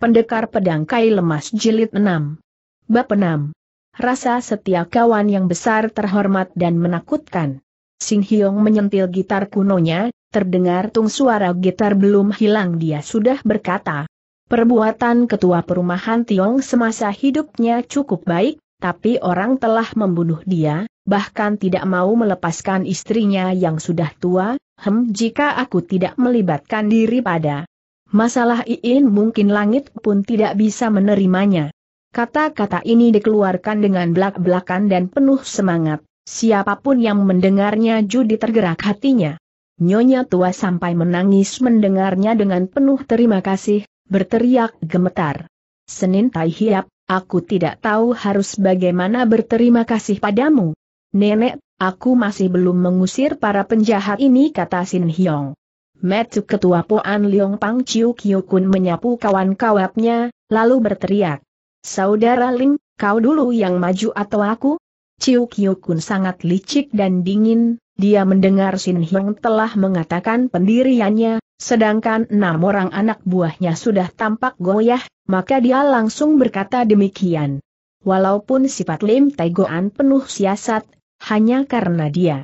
Pendekar Pedang Kai Lemas Jilid 6. Bab 6. Rasa setia kawan yang besar terhormat dan menakutkan. Sing Hyong menyentil gitar kunonya, terdengar tung suara gitar belum hilang dia sudah berkata. Perbuatan ketua perumahan Tiong semasa hidupnya cukup baik, tapi orang telah membunuh dia, bahkan tidak mau melepaskan istrinya yang sudah tua, hem jika aku tidak melibatkan diri pada Masalah Iin mungkin langit pun tidak bisa menerimanya. Kata-kata ini dikeluarkan dengan belak-belakan dan penuh semangat. Siapapun yang mendengarnya judi tergerak hatinya. Nyonya tua sampai menangis mendengarnya dengan penuh terima kasih, berteriak gemetar. Senin Tai Hiap, aku tidak tahu harus bagaimana berterima kasih padamu. Nenek, aku masih belum mengusir para penjahat ini kata Sin Hyong. Metu Ketua Poan Liong Pang Chiu Kiu Kun menyapu kawan kawannya lalu berteriak. Saudara Lim, kau dulu yang maju atau aku? Chiu Kiu Kun sangat licik dan dingin, dia mendengar Sin Hyong telah mengatakan pendiriannya, sedangkan enam orang anak buahnya sudah tampak goyah, maka dia langsung berkata demikian. Walaupun sifat Lim Goan penuh siasat, hanya karena dia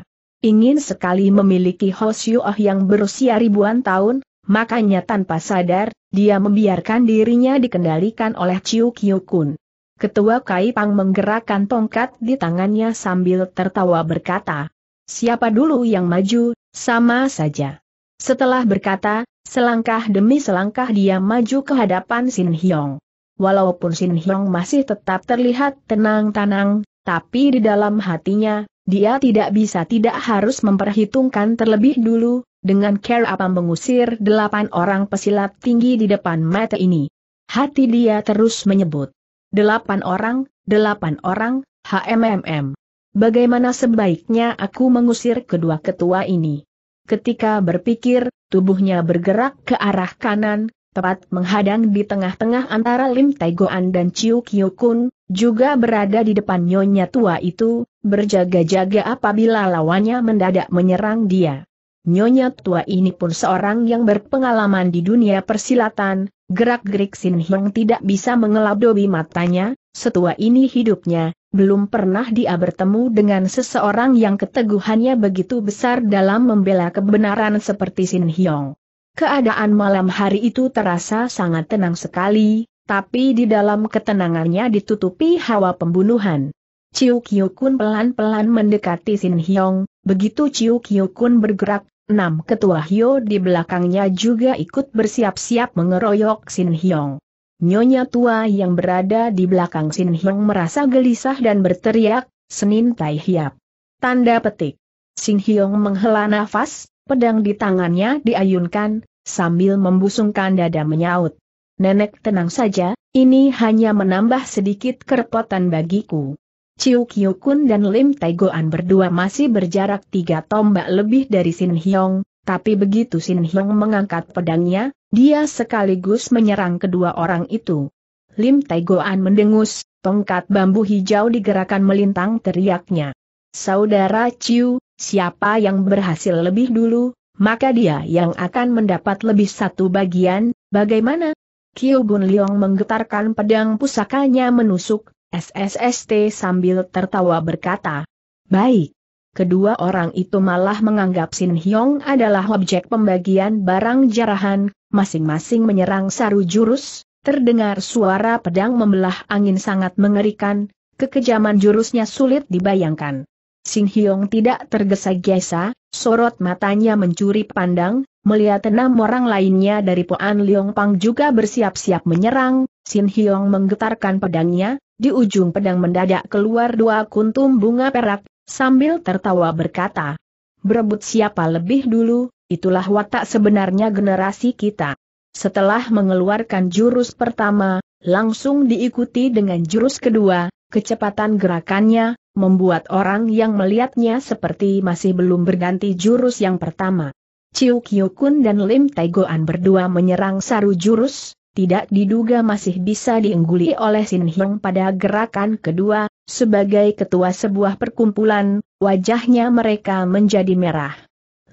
Ingin sekali memiliki ah yang berusia ribuan tahun, makanya tanpa sadar, dia membiarkan dirinya dikendalikan oleh Chiu Kyukun. Ketua Kai Pang menggerakkan tongkat di tangannya sambil tertawa berkata, Siapa dulu yang maju, sama saja. Setelah berkata, selangkah demi selangkah dia maju ke hadapan Sin Hyong. Walaupun Sin Hyong masih tetap terlihat tenang-tenang, tapi di dalam hatinya, dia tidak bisa tidak harus memperhitungkan terlebih dulu, dengan care apa mengusir delapan orang pesilat tinggi di depan mata ini. Hati dia terus menyebut. Delapan orang, delapan orang, HMMM. Bagaimana sebaiknya aku mengusir kedua ketua ini? Ketika berpikir, tubuhnya bergerak ke arah kanan, tepat menghadang di tengah-tengah antara Lim Taegoan dan Chiu Kyukun, juga berada di depan nyonya tua itu, berjaga-jaga apabila lawannya mendadak menyerang dia. Nyonya tua ini pun seorang yang berpengalaman di dunia persilatan, gerak-gerik Sin Hyong tidak bisa mengeladobi matanya, setua ini hidupnya, belum pernah dia bertemu dengan seseorang yang keteguhannya begitu besar dalam membela kebenaran seperti Sin Hyong. Keadaan malam hari itu terasa sangat tenang sekali, tapi di dalam ketenangannya ditutupi hawa pembunuhan. Ciu Kiu Kun pelan-pelan mendekati Sin Hyong, begitu Ciu Kiu Kun bergerak, enam ketua Hyo di belakangnya juga ikut bersiap-siap mengeroyok Sin Hyong. Nyonya tua yang berada di belakang Sin Hyong merasa gelisah dan berteriak, Senin Tai Hiap. Tanda petik. Sin Hyong menghela nafas, pedang di tangannya diayunkan, sambil membusungkan dada menyaut. Nenek tenang saja, ini hanya menambah sedikit kerepotan bagiku. Chiu Kiu Kun dan Lim Taigoan berdua masih berjarak tiga tombak lebih dari Sin Hyong, tapi begitu Sin Hyong mengangkat pedangnya, dia sekaligus menyerang kedua orang itu. Lim Taigoan mendengus, tongkat bambu hijau digerakkan melintang teriaknya. Saudara Chiu, siapa yang berhasil lebih dulu, maka dia yang akan mendapat lebih satu bagian, bagaimana? Kiu Bun Leong menggetarkan pedang pusakanya menusuk, SSST sambil tertawa berkata, Baik. Kedua orang itu malah menganggap Sin Hyong adalah objek pembagian barang jarahan, masing-masing menyerang saru jurus, terdengar suara pedang membelah angin sangat mengerikan, kekejaman jurusnya sulit dibayangkan. Sin Hyong tidak tergesa-gesa, sorot matanya mencuri pandang, melihat enam orang lainnya dari Poan Leong Pang juga bersiap-siap menyerang, Sin Hyong menggetarkan pedangnya, di ujung pedang mendadak keluar dua kuntum bunga perak, sambil tertawa berkata, berebut siapa lebih dulu, itulah watak sebenarnya generasi kita. Setelah mengeluarkan jurus pertama, langsung diikuti dengan jurus kedua, kecepatan gerakannya, membuat orang yang melihatnya seperti masih belum berganti jurus yang pertama. Ciu Kyukun dan Lim Taigoan berdua menyerang saru jurus, tidak diduga masih bisa diungguli oleh Sin Hyung pada gerakan kedua, sebagai ketua sebuah perkumpulan, wajahnya mereka menjadi merah.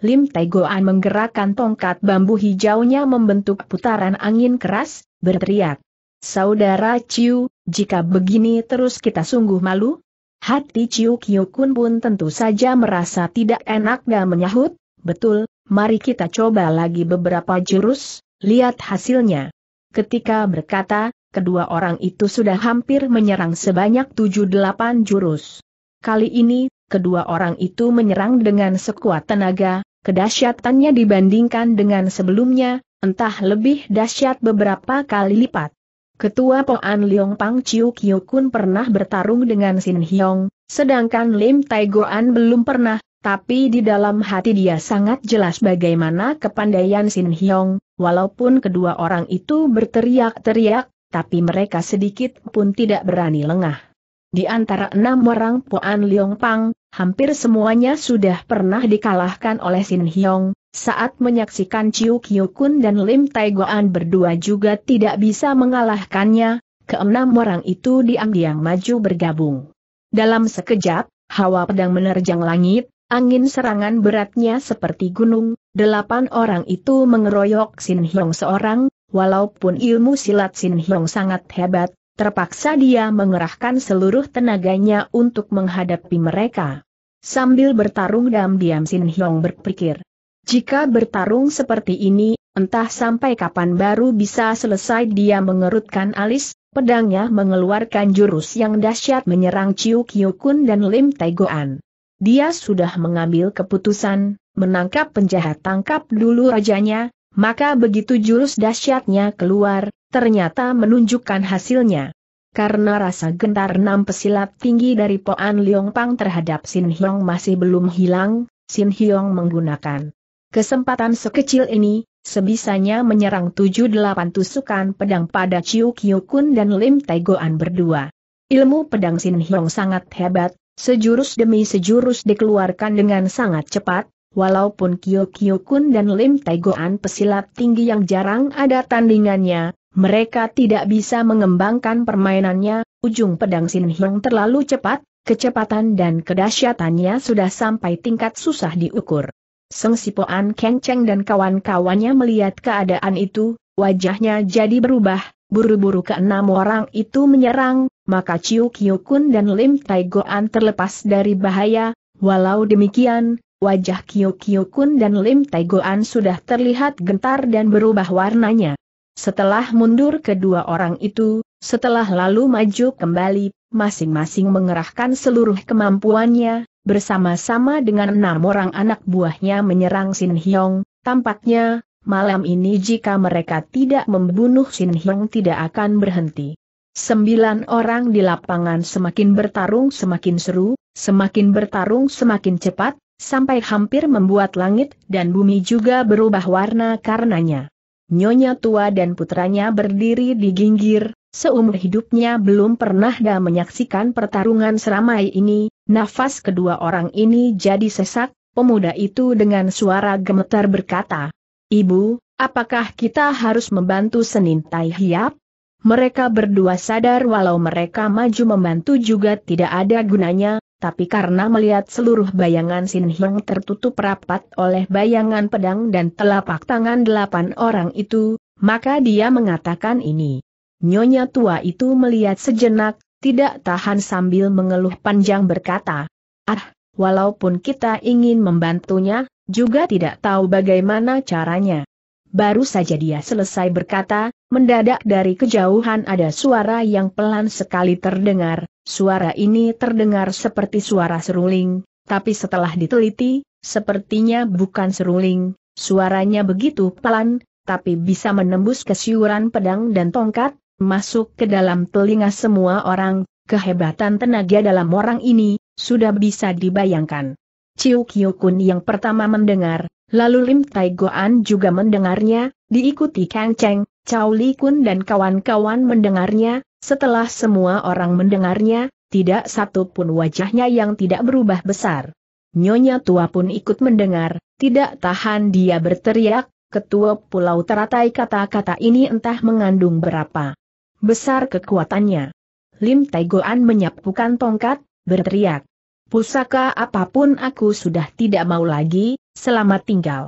Lim Tegoan menggerakkan tongkat bambu hijaunya membentuk putaran angin keras, berteriak. Saudara Chiu, jika begini terus kita sungguh malu? Hati Ciu Kyokun pun tentu saja merasa tidak enak dan menyahut, betul, mari kita coba lagi beberapa jurus, lihat hasilnya. Ketika berkata, kedua orang itu sudah hampir menyerang sebanyak 7-8 jurus. Kali ini, kedua orang itu menyerang dengan sekuat tenaga, kedahsyatannya dibandingkan dengan sebelumnya, entah lebih dahsyat beberapa kali lipat. Ketua Poan Liong Pang Chiu Kiu Kun pernah bertarung dengan Sin Hyong, sedangkan Lim Tai Goan belum pernah, tapi di dalam hati dia sangat jelas bagaimana kepandaian Sin Hyong, walaupun kedua orang itu berteriak-teriak, tapi mereka sedikit pun tidak berani lengah. Di antara enam orang Puan Liong Pang, hampir semuanya sudah pernah dikalahkan oleh Sin Hyong, saat menyaksikan Chiu Kiu Kun dan Lim Tai Goan berdua juga tidak bisa mengalahkannya, keenam orang itu diam-diam maju bergabung. Dalam sekejap, hawa pedang menerjang langit, Angin serangan beratnya seperti gunung, delapan orang itu mengeroyok Sin Hyong seorang, walaupun ilmu silat Sin Hyong sangat hebat, terpaksa dia mengerahkan seluruh tenaganya untuk menghadapi mereka. Sambil bertarung diam-diam Sin Hyong berpikir, jika bertarung seperti ini, entah sampai kapan baru bisa selesai dia mengerutkan alis, pedangnya mengeluarkan jurus yang dahsyat menyerang Chiu Kyukun dan Lim Taegoan dia sudah mengambil keputusan, menangkap penjahat tangkap dulu rajanya, maka begitu jurus dahsyatnya keluar, ternyata menunjukkan hasilnya. Karena rasa gentar enam pesilat tinggi dari Poan Leong Pang terhadap Sin Hyong masih belum hilang, Sin Hyong menggunakan kesempatan sekecil ini, sebisanya menyerang tujuh delapan tusukan pedang pada Chiu Kyu Kun dan Lim Tae Goan berdua. Ilmu pedang Sin Hyong sangat hebat, Sejurus demi sejurus dikeluarkan dengan sangat cepat, walaupun Kyo Kyo Kun dan Lim Tegoan pesilat tinggi yang jarang ada tandingannya, mereka tidak bisa mengembangkan permainannya, ujung pedang Sin Hyung terlalu cepat, kecepatan dan kedahsyatannya sudah sampai tingkat susah diukur. Seng Sipoan Keng Cheng dan kawan-kawannya melihat keadaan itu, wajahnya jadi berubah, buru-buru ke enam orang itu menyerang, maka Chiu Kyokun dan Lim Taigoan terlepas dari bahaya, walau demikian, wajah Kiu Kyokun dan Lim Taigoan sudah terlihat gentar dan berubah warnanya. Setelah mundur kedua orang itu, setelah lalu maju kembali, masing-masing mengerahkan seluruh kemampuannya, bersama-sama dengan enam orang anak buahnya menyerang Sin Hyong, tampaknya, malam ini jika mereka tidak membunuh Sin Hyung tidak akan berhenti. Sembilan orang di lapangan semakin bertarung semakin seru, semakin bertarung semakin cepat, sampai hampir membuat langit dan bumi juga berubah warna karenanya. Nyonya tua dan putranya berdiri di ginggir, seumur hidupnya belum pernah dah menyaksikan pertarungan seramai ini, nafas kedua orang ini jadi sesak, pemuda itu dengan suara gemetar berkata, Ibu, apakah kita harus membantu Senin Tai Hiap? Mereka berdua sadar walau mereka maju membantu juga tidak ada gunanya, tapi karena melihat seluruh bayangan Sin Hyang tertutup rapat oleh bayangan pedang dan telapak tangan delapan orang itu, maka dia mengatakan ini. Nyonya tua itu melihat sejenak, tidak tahan sambil mengeluh panjang berkata, Ah, walaupun kita ingin membantunya, juga tidak tahu bagaimana caranya. Baru saja dia selesai berkata, mendadak dari kejauhan ada suara yang pelan sekali terdengar, suara ini terdengar seperti suara seruling, tapi setelah diteliti, sepertinya bukan seruling, suaranya begitu pelan, tapi bisa menembus kesiuran pedang dan tongkat, masuk ke dalam telinga semua orang, kehebatan tenaga dalam orang ini, sudah bisa dibayangkan. Ciu Kiu Kun yang pertama mendengar, lalu Lim Tai Goan juga mendengarnya, diikuti Kang Cheng, Chao Li Kun dan kawan-kawan mendengarnya, setelah semua orang mendengarnya, tidak satu pun wajahnya yang tidak berubah besar. Nyonya tua pun ikut mendengar, tidak tahan dia berteriak, ketua pulau teratai kata-kata ini entah mengandung berapa besar kekuatannya. Lim Tai Taigoan menyapukan tongkat, berteriak pusaka apapun aku sudah tidak mau lagi, selamat tinggal.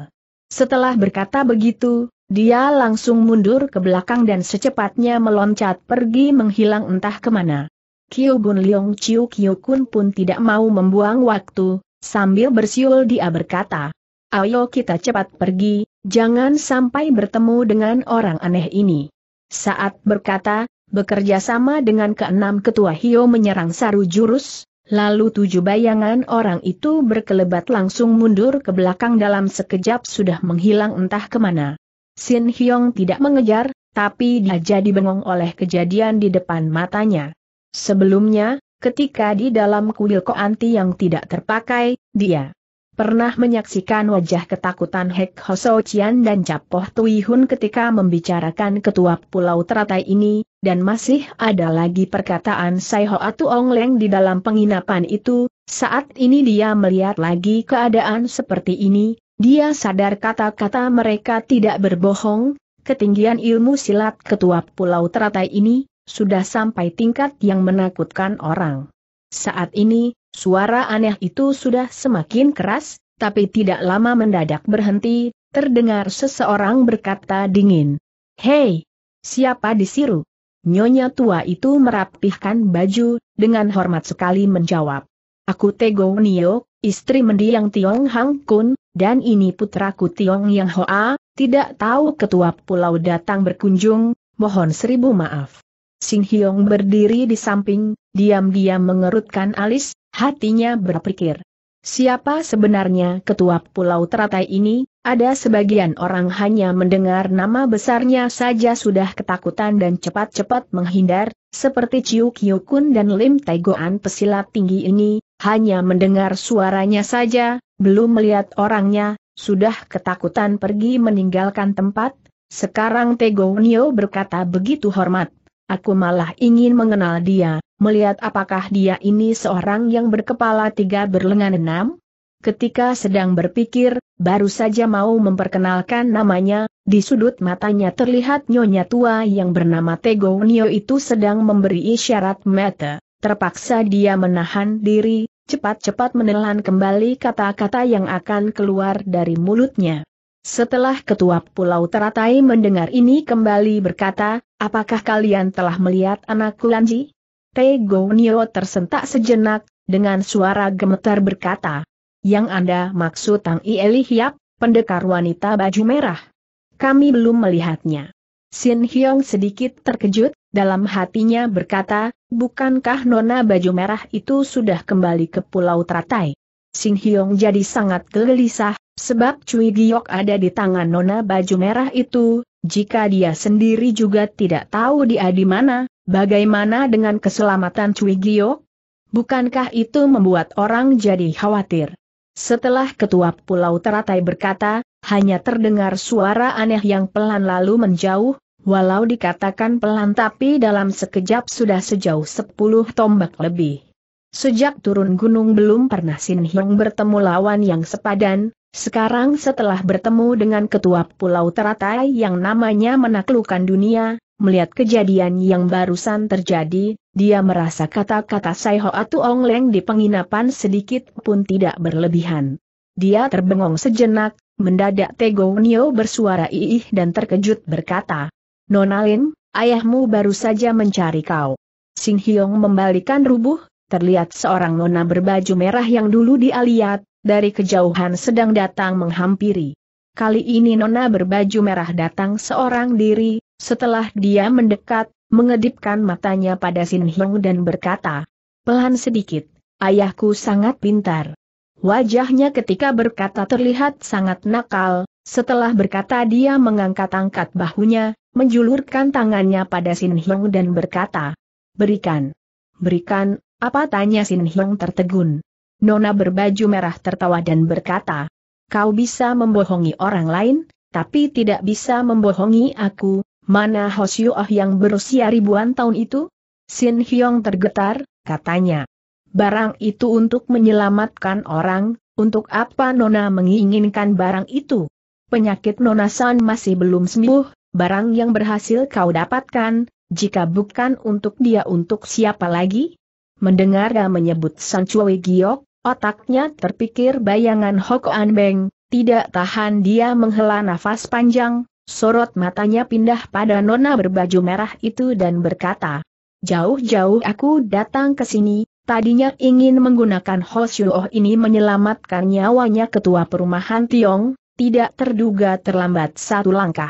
Setelah berkata begitu, dia langsung mundur ke belakang dan secepatnya meloncat pergi menghilang entah kemana. Kyo Bun Leong Chiu Kiu Kun pun tidak mau membuang waktu, sambil bersiul dia berkata, Ayo kita cepat pergi, jangan sampai bertemu dengan orang aneh ini. Saat berkata, bekerja sama dengan keenam ketua Hio menyerang Saru Jurus, Lalu tujuh bayangan orang itu berkelebat langsung mundur ke belakang dalam sekejap sudah menghilang entah kemana. Sin Hyong tidak mengejar, tapi dia jadi bengong oleh kejadian di depan matanya. Sebelumnya, ketika di dalam kuil koanti yang tidak terpakai, dia pernah menyaksikan wajah ketakutan Hek Hoso Chian dan Capoh Tui Hun ketika membicarakan ketua Pulau Teratai ini, dan masih ada lagi perkataan Sai Atu Ong Leng di dalam penginapan itu, saat ini dia melihat lagi keadaan seperti ini, dia sadar kata-kata mereka tidak berbohong, ketinggian ilmu silat ketua Pulau Teratai ini, sudah sampai tingkat yang menakutkan orang. Saat ini, suara aneh itu sudah semakin keras, tapi tidak lama mendadak berhenti, terdengar seseorang berkata dingin. Hei! Siapa disiru? Nyonya tua itu merapihkan baju, dengan hormat sekali menjawab. Aku Tego Nio, istri mendiang Tiong Hang Kun, dan ini putraku Tiong Yang Hoa, tidak tahu ketua pulau datang berkunjung, mohon seribu maaf. Sing Hyong berdiri di samping, diam-diam mengerutkan alis, hatinya berpikir. Siapa sebenarnya ketua pulau teratai ini, ada sebagian orang hanya mendengar nama besarnya saja sudah ketakutan dan cepat-cepat menghindar, seperti Chiu Kiu Kun dan Lim Taigoan pesilat tinggi ini, hanya mendengar suaranya saja, belum melihat orangnya, sudah ketakutan pergi meninggalkan tempat. Sekarang Tegonio berkata begitu hormat. Aku malah ingin mengenal dia, melihat apakah dia ini seorang yang berkepala tiga berlengan enam, Ketika sedang berpikir, baru saja mau memperkenalkan namanya, di sudut matanya terlihat nyonya tua yang bernama Tego Tegonio itu sedang memberi isyarat mata. Terpaksa dia menahan diri, cepat-cepat menelan kembali kata-kata yang akan keluar dari mulutnya. Setelah ketua pulau teratai mendengar ini kembali berkata, apakah kalian telah melihat anakku Lanji? Tegonio tersentak sejenak, dengan suara gemetar berkata, yang Anda maksud Tang Ieli Hiap, pendekar wanita baju merah? Kami belum melihatnya. Sin Hyong sedikit terkejut, dalam hatinya berkata, bukankah nona baju merah itu sudah kembali ke Pulau Teratai? Sin Hyong jadi sangat gelisah, sebab Cui Giok ada di tangan nona baju merah itu, jika dia sendiri juga tidak tahu dia di mana, bagaimana dengan keselamatan Cui Giok? Bukankah itu membuat orang jadi khawatir? Setelah ketua pulau teratai berkata, hanya terdengar suara aneh yang pelan lalu menjauh, walau dikatakan pelan tapi dalam sekejap sudah sejauh sepuluh tombak lebih. Sejak turun gunung belum pernah Sin Hyong bertemu lawan yang sepadan, sekarang setelah bertemu dengan ketua pulau teratai yang namanya menaklukkan dunia, Melihat kejadian yang barusan terjadi, dia merasa kata-kata Sai Atu Ong Leng di penginapan sedikit pun tidak berlebihan. Dia terbengong sejenak, mendadak Tego Nio bersuara iih dan terkejut berkata, Nonalin, ayahmu baru saja mencari kau. Sing Hyong membalikan rubuh, terlihat seorang nona berbaju merah yang dulu dialiat, dari kejauhan sedang datang menghampiri. Kali ini nona berbaju merah datang seorang diri, setelah dia mendekat, mengedipkan matanya pada Sin Hong dan berkata, pelan sedikit, ayahku sangat pintar. Wajahnya ketika berkata terlihat sangat nakal, setelah berkata dia mengangkat-angkat bahunya, menjulurkan tangannya pada Sin Hong dan berkata, berikan. Berikan, apa tanya Sin Hong tertegun. Nona berbaju merah tertawa dan berkata, kau bisa membohongi orang lain, tapi tidak bisa membohongi aku, Mana Hosyuah yang berusia ribuan tahun itu? Sin Hyong tergetar, katanya. Barang itu untuk menyelamatkan orang, untuk apa Nona menginginkan barang itu? Penyakit Nona San masih belum sembuh, barang yang berhasil kau dapatkan, jika bukan untuk dia untuk siapa lagi? Mendengar dia menyebut San Chui Giok, otaknya terpikir bayangan Hok An Beng, tidak tahan dia menghela nafas panjang, Sorot matanya pindah pada nona berbaju merah itu dan berkata, Jauh-jauh aku datang ke sini, tadinya ingin menggunakan Hosyuoh ini menyelamatkan nyawanya ketua perumahan Tiong, tidak terduga terlambat satu langkah.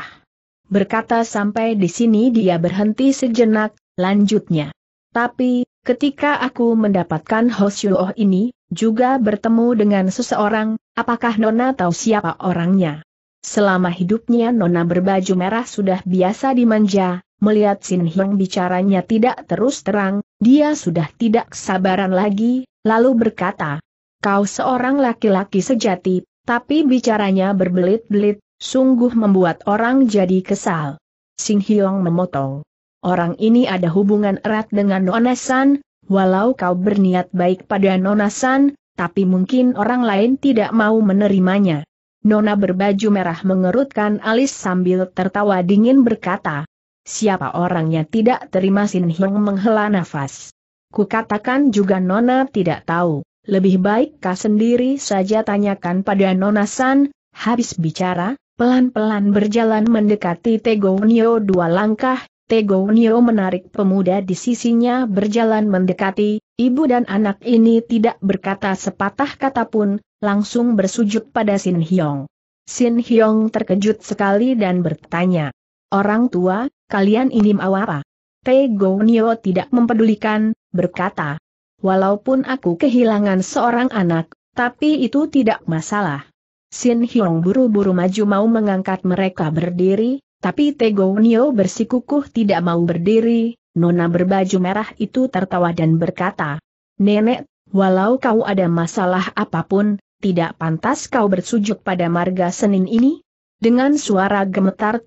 Berkata sampai di sini dia berhenti sejenak, lanjutnya. Tapi, ketika aku mendapatkan Hosyuoh ini, juga bertemu dengan seseorang, apakah Nona tahu siapa orangnya? Selama hidupnya Nona berbaju merah sudah biasa dimanja, melihat Sin Hyang bicaranya tidak terus terang, dia sudah tidak sabaran lagi, lalu berkata, Kau seorang laki-laki sejati, tapi bicaranya berbelit-belit, sungguh membuat orang jadi kesal. Sin Hyang memotong. Orang ini ada hubungan erat dengan Nona San, walau kau berniat baik pada Nona San, tapi mungkin orang lain tidak mau menerimanya. Nona berbaju merah mengerutkan alis sambil tertawa dingin berkata, Siapa orangnya tidak terima Sin Hyung menghela nafas? Kukatakan juga Nona tidak tahu, lebih baik kau sendiri saja tanyakan pada Nona San, habis bicara, pelan-pelan berjalan mendekati Tegonio dua langkah, Tegonio menarik pemuda di sisinya berjalan mendekati, ibu dan anak ini tidak berkata sepatah kata pun, langsung bersujud pada Sin Hyong. Sin Hyong terkejut sekali dan bertanya, Orang tua, kalian ini mau apa? Tego Nio tidak mempedulikan, berkata, Walaupun aku kehilangan seorang anak, tapi itu tidak masalah. Sin Hyong buru-buru maju mau mengangkat mereka berdiri, tapi Tego Nio bersikukuh tidak mau berdiri, Nona berbaju merah itu tertawa dan berkata, Nenek, walau kau ada masalah apapun, tidak pantas kau bersujud pada marga Senin ini? Dengan suara gemetar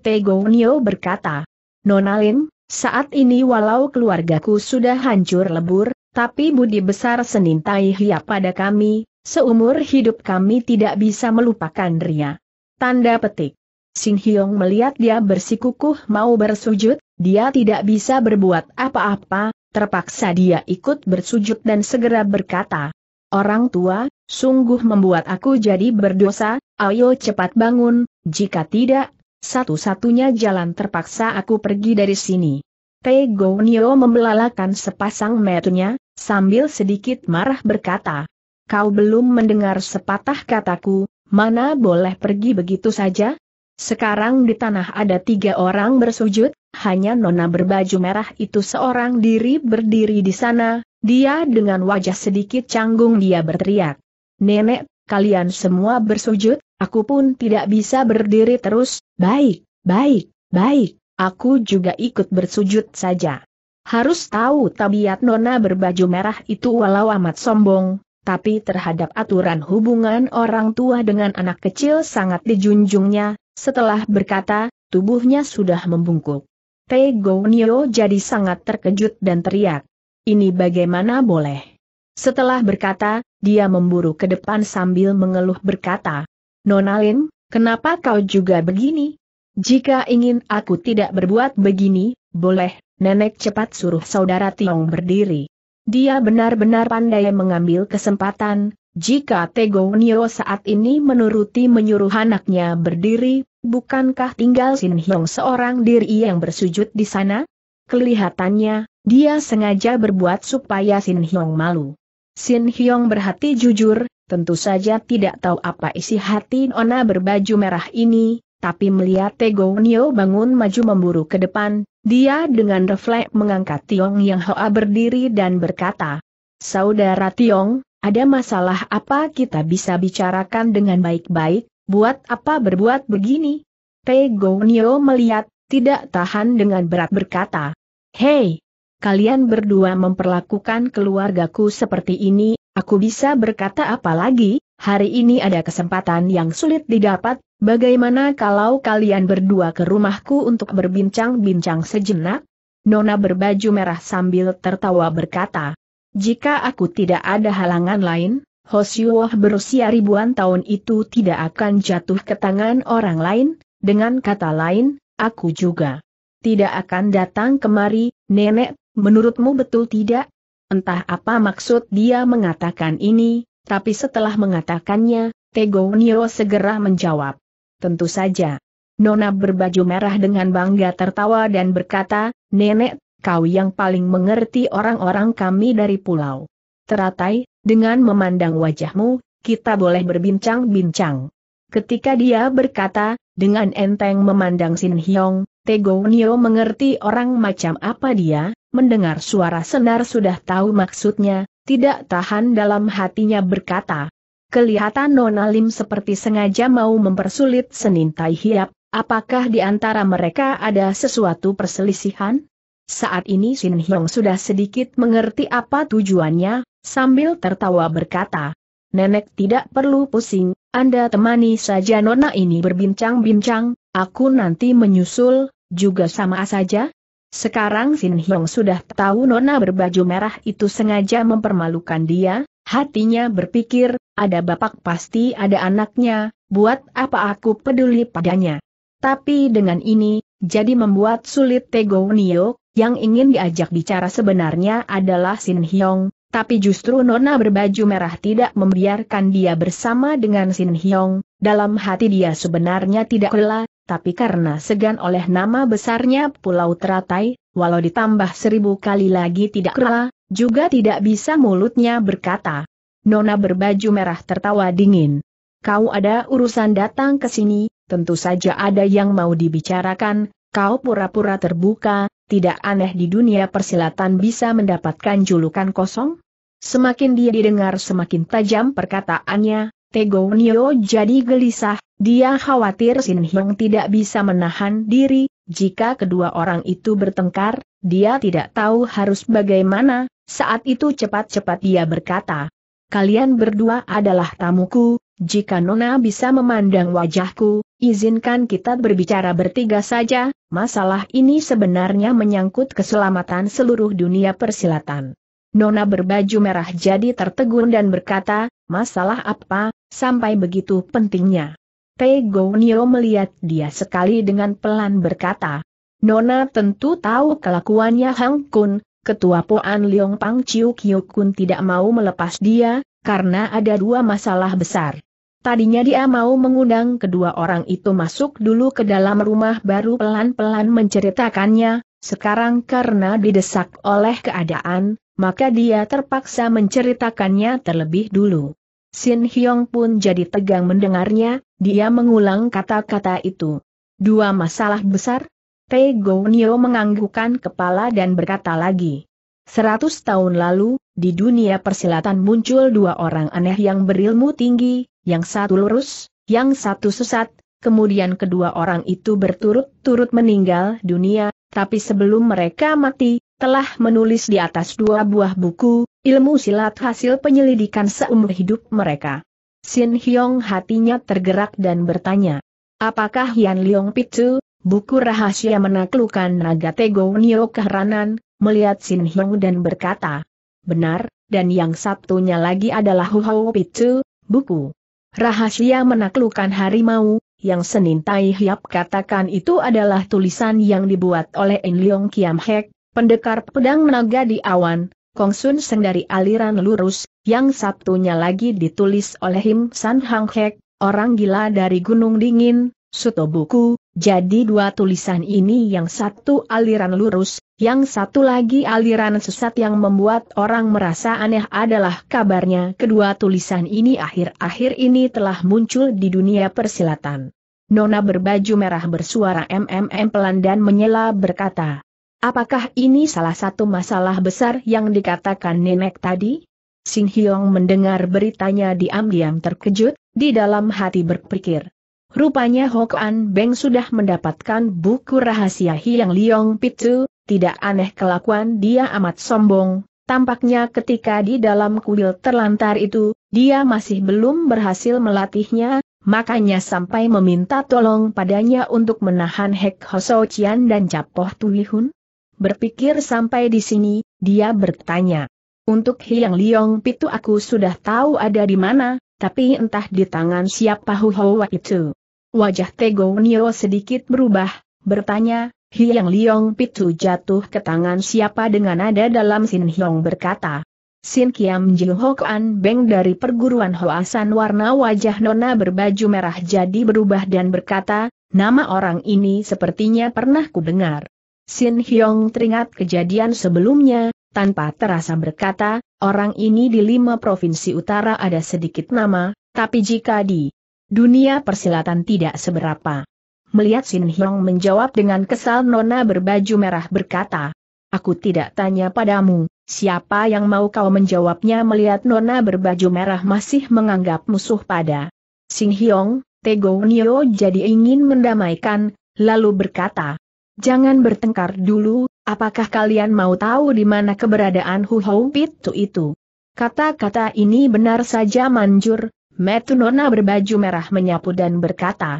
Nio berkata, Nona Lim, saat ini walau keluargaku sudah hancur lebur, tapi budi besar Senin Tai Hia pada kami, seumur hidup kami tidak bisa melupakan Ria. Tanda petik. Sin Hyong melihat dia bersikukuh mau bersujud, dia tidak bisa berbuat apa-apa, terpaksa dia ikut bersujud dan segera berkata, Orang tua, sungguh membuat aku jadi berdosa, ayo cepat bangun, jika tidak, satu-satunya jalan terpaksa aku pergi dari sini. Tegonio membelalakan sepasang metunya, sambil sedikit marah berkata, Kau belum mendengar sepatah kataku, mana boleh pergi begitu saja? Sekarang di tanah ada tiga orang bersujud, hanya nona berbaju merah itu seorang diri berdiri di sana, dia dengan wajah sedikit canggung dia berteriak. Nenek, kalian semua bersujud, aku pun tidak bisa berdiri terus, baik, baik, baik, aku juga ikut bersujud saja. Harus tahu tabiat nona berbaju merah itu walau amat sombong, tapi terhadap aturan hubungan orang tua dengan anak kecil sangat dijunjungnya, setelah berkata, tubuhnya sudah membungkuk. Tego jadi sangat terkejut dan teriak. Ini bagaimana boleh? Setelah berkata, dia memburu ke depan sambil mengeluh berkata, Nonalin, kenapa kau juga begini? Jika ingin aku tidak berbuat begini, boleh, nenek cepat suruh saudara Tiong berdiri. Dia benar-benar pandai mengambil kesempatan, jika Tego Nio saat ini menuruti menyuruh anaknya berdiri, bukankah tinggal Sin Hiong seorang diri yang bersujud di sana? Kelihatannya, dia sengaja berbuat supaya Sin Hyong malu. Sin Hyong berhati jujur, tentu saja tidak tahu apa isi hati Nona berbaju merah ini, tapi melihat Tego Nio bangun maju memburu ke depan, dia dengan refleks mengangkat Tiong Yang Hoa berdiri dan berkata, Saudara Tiong, ada masalah apa kita bisa bicarakan dengan baik-baik, buat apa berbuat begini? Tego Nio melihat, tidak tahan dengan berat berkata, Hei, kalian berdua memperlakukan keluargaku seperti ini, aku bisa berkata apa lagi, hari ini ada kesempatan yang sulit didapat, bagaimana kalau kalian berdua ke rumahku untuk berbincang-bincang sejenak? Nona berbaju merah sambil tertawa berkata, jika aku tidak ada halangan lain, Hoshiwoh berusia ribuan tahun itu tidak akan jatuh ke tangan orang lain, dengan kata lain, aku juga tidak akan datang kemari, nenek, Menurutmu betul tidak? Entah apa maksud dia mengatakan ini, tapi setelah mengatakannya, Tegonio segera menjawab. Tentu saja. Nona berbaju merah dengan bangga tertawa dan berkata, Nenek, kau yang paling mengerti orang-orang kami dari pulau. Teratai, dengan memandang wajahmu, kita boleh berbincang-bincang. Ketika dia berkata, dengan enteng memandang Sin Hyong, Tegonio mengerti orang macam apa dia, mendengar suara senar sudah tahu maksudnya, tidak tahan dalam hatinya berkata. Kelihatan Nona Lim seperti sengaja mau mempersulit Senin Tai Hiap, apakah di antara mereka ada sesuatu perselisihan? Saat ini Sin Hyong sudah sedikit mengerti apa tujuannya, sambil tertawa berkata, Nenek tidak perlu pusing, Anda temani saja Nona ini berbincang-bincang, aku nanti menyusul, juga sama saja? Sekarang Sin Hyong sudah tahu nona berbaju merah itu sengaja mempermalukan dia, hatinya berpikir, ada bapak pasti ada anaknya, buat apa aku peduli padanya. Tapi dengan ini, jadi membuat sulit Tego Nio, yang ingin diajak bicara sebenarnya adalah Sin Hyong, tapi justru nona berbaju merah tidak membiarkan dia bersama dengan Sin Hyong, dalam hati dia sebenarnya tidak rela, tapi karena segan oleh nama besarnya Pulau Teratai, walau ditambah seribu kali lagi tidak rela, juga tidak bisa mulutnya berkata. Nona berbaju merah tertawa dingin. Kau ada urusan datang ke sini, tentu saja ada yang mau dibicarakan, kau pura-pura terbuka, tidak aneh di dunia persilatan bisa mendapatkan julukan kosong? Semakin dia didengar semakin tajam perkataannya, Tego Nio jadi gelisah, dia khawatir Sin Hyong tidak bisa menahan diri, jika kedua orang itu bertengkar, dia tidak tahu harus bagaimana, saat itu cepat-cepat dia berkata, Kalian berdua adalah tamuku, jika Nona bisa memandang wajahku, izinkan kita berbicara bertiga saja, masalah ini sebenarnya menyangkut keselamatan seluruh dunia persilatan. Nona berbaju merah jadi tertegun dan berkata, masalah apa, Sampai begitu pentingnya. Tego melihat dia sekali dengan pelan berkata, Nona tentu tahu kelakuannya Hang Kun, Ketua Poan Leong Pang Chiu Kyo Kun tidak mau melepas dia, karena ada dua masalah besar. Tadinya dia mau mengundang kedua orang itu masuk dulu ke dalam rumah baru pelan-pelan menceritakannya, sekarang karena didesak oleh keadaan, maka dia terpaksa menceritakannya terlebih dulu. Sin Hyong pun jadi tegang mendengarnya, dia mengulang kata-kata itu. Dua masalah besar? Go Nyo menganggukkan kepala dan berkata lagi. Seratus tahun lalu, di dunia persilatan muncul dua orang aneh yang berilmu tinggi, yang satu lurus, yang satu sesat, kemudian kedua orang itu berturut-turut meninggal dunia, tapi sebelum mereka mati, telah menulis di atas dua buah buku, Ilmu silat hasil penyelidikan seumur hidup mereka. Sin Hyong hatinya tergerak dan bertanya. Apakah Yan Leong Pitu, buku rahasia menaklukkan naga Tego Nio keheranan, melihat Sin Hyong dan berkata. Benar, dan yang satunya lagi adalah Hu Huhou Pitu, buku rahasia menaklukkan harimau, yang Senin Tai Hiap katakan itu adalah tulisan yang dibuat oleh In Leong Kiam Hek, pendekar pedang naga di awan, Sun Seng dari aliran lurus, yang Sabtunya lagi ditulis oleh Him San Hang Hek, orang gila dari Gunung Dingin, Suto Buku, jadi dua tulisan ini yang satu aliran lurus, yang satu lagi aliran sesat yang membuat orang merasa aneh adalah kabarnya kedua tulisan ini akhir-akhir ini telah muncul di dunia persilatan. Nona berbaju merah bersuara MMM pelan dan menyela berkata, Apakah ini salah satu masalah besar yang dikatakan nenek tadi? Sing Hyong mendengar beritanya diam-diam terkejut, di dalam hati berpikir. Rupanya Hok An Beng sudah mendapatkan buku rahasia Hyang Liong Pitu, tidak aneh kelakuan dia amat sombong. Tampaknya ketika di dalam kuil terlantar itu, dia masih belum berhasil melatihnya, makanya sampai meminta tolong padanya untuk menahan Hek Hoso Chian dan Capoh Hun. Berpikir sampai di sini, dia bertanya. Untuk Hiang Liong Pitu aku sudah tahu ada di mana, tapi entah di tangan siapa Huhowa itu. Wajah Tego Nio sedikit berubah, bertanya, Hiang Liong Pitu jatuh ke tangan siapa dengan ada dalam Sin Hiong berkata. Sin Kiam Jiu An Beng dari perguruan Hoasan warna wajah Nona berbaju merah jadi berubah dan berkata, nama orang ini sepertinya pernah ku dengar. Sin Hyong teringat kejadian sebelumnya, tanpa terasa berkata, orang ini di lima provinsi utara ada sedikit nama, tapi jika di dunia persilatan tidak seberapa. Melihat Sin Hyong menjawab dengan kesal Nona berbaju merah berkata, Aku tidak tanya padamu, siapa yang mau kau menjawabnya melihat Nona berbaju merah masih menganggap musuh pada Sin Hyong, Tego Nio jadi ingin mendamaikan, lalu berkata, Jangan bertengkar dulu, apakah kalian mau tahu di mana keberadaan Hu Hou Pitu itu? Kata-kata ini benar saja manjur, Metunona berbaju merah menyapu dan berkata.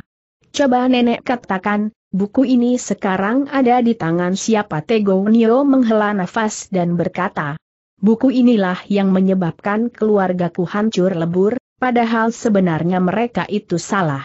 Coba nenek katakan, buku ini sekarang ada di tangan siapa Tego Nio menghela nafas dan berkata. Buku inilah yang menyebabkan keluargaku hancur lebur, padahal sebenarnya mereka itu salah.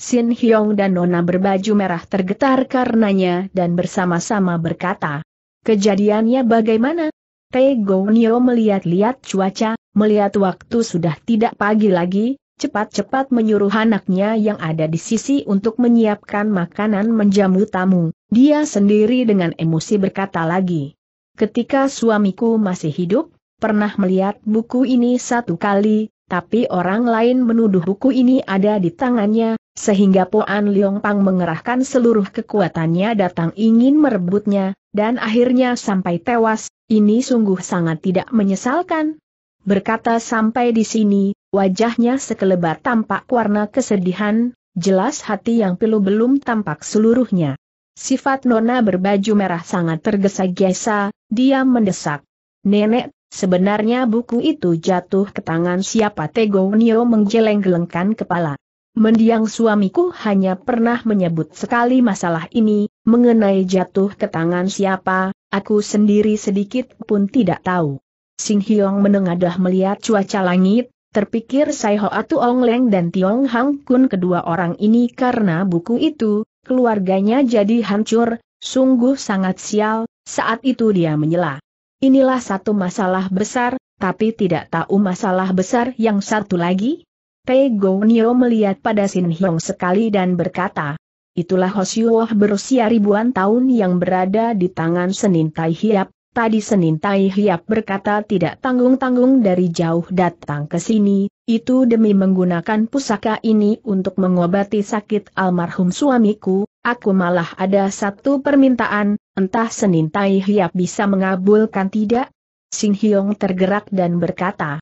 Sin Hyong dan Nona berbaju merah tergetar karenanya dan bersama-sama berkata. Kejadiannya bagaimana? Tego Nio melihat-lihat cuaca, melihat waktu sudah tidak pagi lagi, cepat-cepat menyuruh anaknya yang ada di sisi untuk menyiapkan makanan menjamu tamu. Dia sendiri dengan emosi berkata lagi. Ketika suamiku masih hidup, pernah melihat buku ini satu kali, tapi orang lain menuduh buku ini ada di tangannya, sehingga Poan Liong Pang mengerahkan seluruh kekuatannya datang ingin merebutnya, dan akhirnya sampai tewas, ini sungguh sangat tidak menyesalkan. Berkata sampai di sini, wajahnya sekelebat tampak warna kesedihan, jelas hati yang pilu belum tampak seluruhnya. Sifat Nona berbaju merah sangat tergesa-gesa, dia mendesak. Nenek, sebenarnya buku itu jatuh ke tangan siapa Tego Nio menggeleng-gelengkan kepala. Mendiang suamiku hanya pernah menyebut sekali masalah ini, mengenai jatuh ke tangan siapa, aku sendiri sedikit pun tidak tahu. Sing Hyong menengadah melihat cuaca langit, terpikir Sai Hoa Tu Ong Leng dan Tiong Hang Kun kedua orang ini karena buku itu, keluarganya jadi hancur, sungguh sangat sial, saat itu dia menyela. Inilah satu masalah besar, tapi tidak tahu masalah besar yang satu lagi, Pegonio melihat pada Sin Hyong sekali dan berkata, Itulah Hosyuoh berusia ribuan tahun yang berada di tangan Senin Tai Hiap. Tadi Senin Tai Hiap berkata tidak tanggung-tanggung dari jauh datang ke sini, itu demi menggunakan pusaka ini untuk mengobati sakit almarhum suamiku, aku malah ada satu permintaan, entah Senin Tai Hiap bisa mengabulkan tidak? Sing Hyong tergerak dan berkata,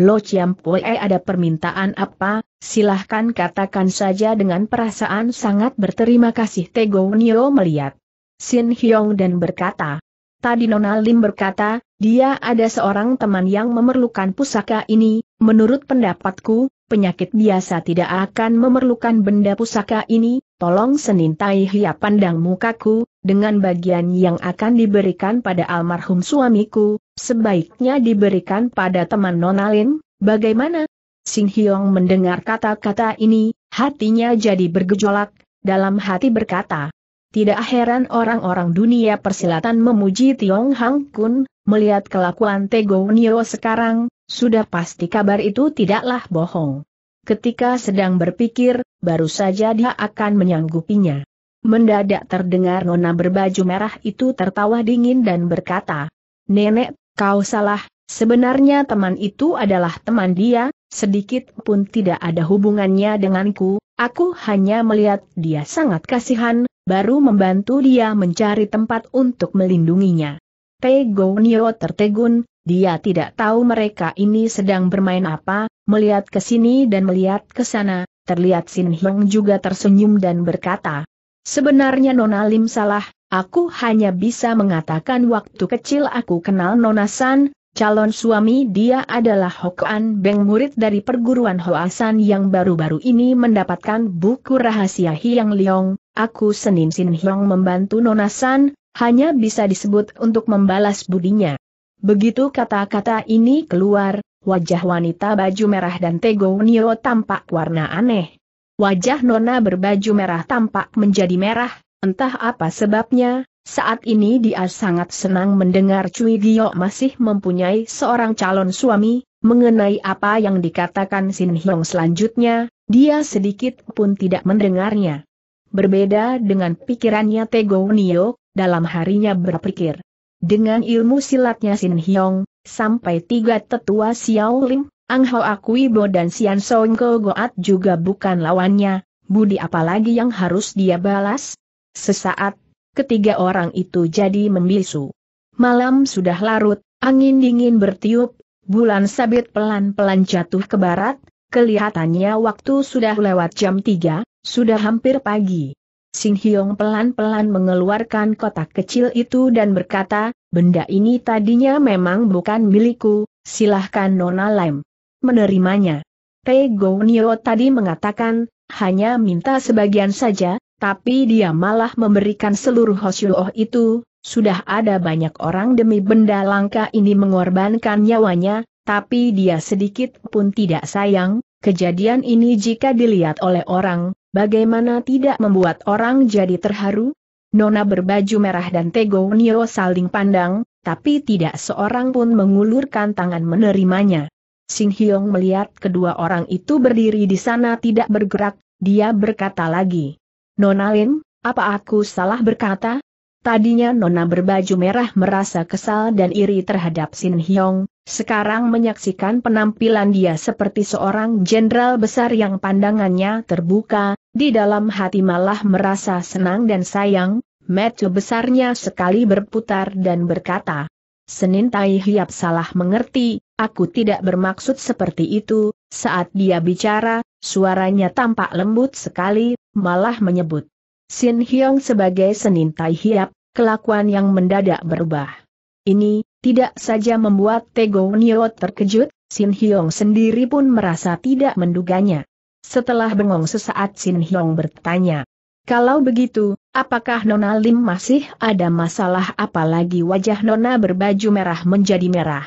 Lo Chiam Pue eh, ada permintaan apa, silahkan katakan saja dengan perasaan sangat berterima kasih Tego Nio melihat. Sin Hyong dan berkata. Tadi Nona Lim berkata, dia ada seorang teman yang memerlukan pusaka ini, menurut pendapatku, penyakit biasa tidak akan memerlukan benda pusaka ini, tolong senintai hia pandang mukaku, dengan bagian yang akan diberikan pada almarhum suamiku, Sebaiknya diberikan pada teman nona Lin. bagaimana? Sing Hyong mendengar kata-kata ini, hatinya jadi bergejolak, dalam hati berkata. Tidak heran orang-orang dunia persilatan memuji Tiong Hang Kun, melihat kelakuan Tego Nio sekarang, sudah pasti kabar itu tidaklah bohong. Ketika sedang berpikir, baru saja dia akan menyanggupinya. Mendadak terdengar nona berbaju merah itu tertawa dingin dan berkata, Nenek Kau salah, sebenarnya teman itu adalah teman dia, sedikit pun tidak ada hubungannya denganku, aku hanya melihat dia sangat kasihan, baru membantu dia mencari tempat untuk melindunginya. Tego Nio tertegun, dia tidak tahu mereka ini sedang bermain apa, melihat ke sini dan melihat ke sana, terlihat Sin Hyong juga tersenyum dan berkata, Sebenarnya Nona Lim salah, Aku hanya bisa mengatakan waktu kecil aku kenal Nona San, calon suami dia adalah Hokan Beng murid dari perguruan Hoasan yang baru-baru ini mendapatkan buku rahasia Hiang Liong, aku Senin Sin Hiong membantu Nona San, hanya bisa disebut untuk membalas budinya. Begitu kata-kata ini keluar, wajah wanita baju merah dan Tego Nio tampak warna aneh. Wajah Nona berbaju merah tampak menjadi merah, Entah apa sebabnya, saat ini dia sangat senang mendengar Cui Gio masih mempunyai seorang calon suami, mengenai apa yang dikatakan Sin Hyong selanjutnya, dia sedikit pun tidak mendengarnya. Berbeda dengan pikirannya Tego Nio, dalam harinya berpikir. Dengan ilmu silatnya Sin Hyong, sampai tiga tetua Xiao Lim, Ang Hao Bo dan Sian Song Goat juga bukan lawannya, budi apalagi yang harus dia balas, Sesaat, ketiga orang itu jadi membisu. Malam sudah larut, angin dingin bertiup, bulan sabit pelan-pelan jatuh ke barat, kelihatannya waktu sudah lewat jam 3, sudah hampir pagi. Sing Hyong pelan-pelan mengeluarkan kotak kecil itu dan berkata, benda ini tadinya memang bukan milikku, silahkan Nona Lem. Menerimanya. Pei Nio tadi mengatakan, hanya minta sebagian saja, tapi dia malah memberikan seluruh Hosyuloh itu, sudah ada banyak orang demi benda langka ini mengorbankan nyawanya, tapi dia sedikit pun tidak sayang, kejadian ini jika dilihat oleh orang, bagaimana tidak membuat orang jadi terharu? Nona berbaju merah dan Tego Nio saling pandang, tapi tidak seorang pun mengulurkan tangan menerimanya. Sing Hyong melihat kedua orang itu berdiri di sana tidak bergerak, dia berkata lagi. Nonalin, apa aku salah berkata? Tadinya Nona berbaju merah merasa kesal dan iri terhadap Sin Hyong, sekarang menyaksikan penampilan dia seperti seorang jenderal besar yang pandangannya terbuka, di dalam hati malah merasa senang dan sayang, mata besarnya sekali berputar dan berkata, Senin Tai Hiap salah mengerti, aku tidak bermaksud seperti itu, saat dia bicara, Suaranya tampak lembut sekali, malah menyebut. Sin Hyong sebagai Senin Tai hiap, kelakuan yang mendadak berubah. Ini, tidak saja membuat Tego Nyo terkejut, Sin Hyong sendiri pun merasa tidak menduganya. Setelah bengong sesaat Sin Hyong bertanya, Kalau begitu, apakah Nona Lim masih ada masalah apalagi wajah Nona berbaju merah menjadi merah?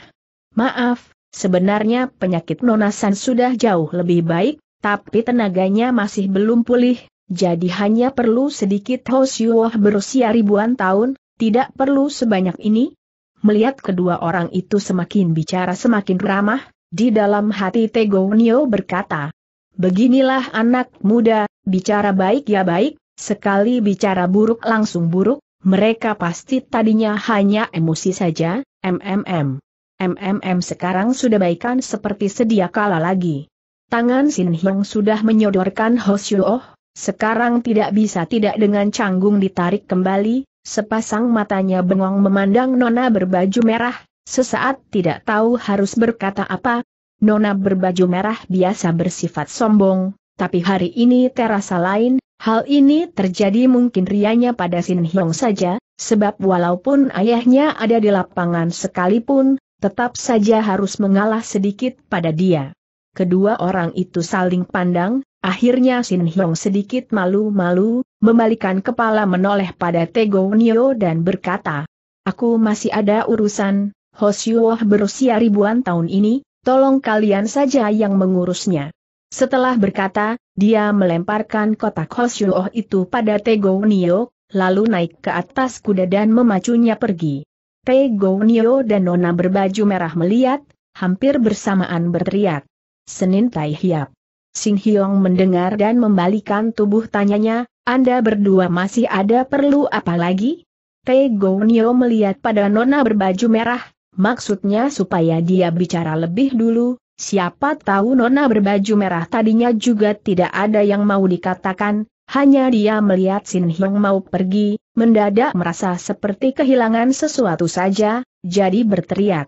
Maaf, sebenarnya penyakit Nona San sudah jauh lebih baik, tapi tenaganya masih belum pulih, jadi hanya perlu sedikit Hoshiyuh berusia ribuan tahun, tidak perlu sebanyak ini. Melihat kedua orang itu semakin bicara semakin ramah, di dalam hati Tegonio berkata, Beginilah anak muda, bicara baik ya baik, sekali bicara buruk langsung buruk, mereka pasti tadinya hanya emosi saja, MMM. MMM sekarang sudah baikan seperti sedia kala lagi. Tangan Sin Hyong sudah menyodorkan Oh, sekarang tidak bisa tidak dengan canggung ditarik kembali, sepasang matanya bengong memandang Nona berbaju merah, sesaat tidak tahu harus berkata apa. Nona berbaju merah biasa bersifat sombong, tapi hari ini terasa lain, hal ini terjadi mungkin rianya pada Sin Hyong saja, sebab walaupun ayahnya ada di lapangan sekalipun, tetap saja harus mengalah sedikit pada dia. Kedua orang itu saling pandang, akhirnya Sin Hyong sedikit malu-malu, membalikan kepala menoleh pada Tego Nio dan berkata, Aku masih ada urusan, Hoshiwoh berusia ribuan tahun ini, tolong kalian saja yang mengurusnya. Setelah berkata, dia melemparkan kotak Hoshiwoh itu pada Tego Nio, lalu naik ke atas kuda dan memacunya pergi. Tego Nio dan Nona berbaju merah melihat, hampir bersamaan berteriak. Senin Tai Hiap. Sing Hyong mendengar dan membalikan tubuh tanyanya, Anda berdua masih ada perlu apa lagi? Tei Gonyo melihat pada Nona berbaju merah, maksudnya supaya dia bicara lebih dulu, siapa tahu Nona berbaju merah tadinya juga tidak ada yang mau dikatakan, hanya dia melihat Sin Hyong mau pergi, mendadak merasa seperti kehilangan sesuatu saja, jadi berteriak.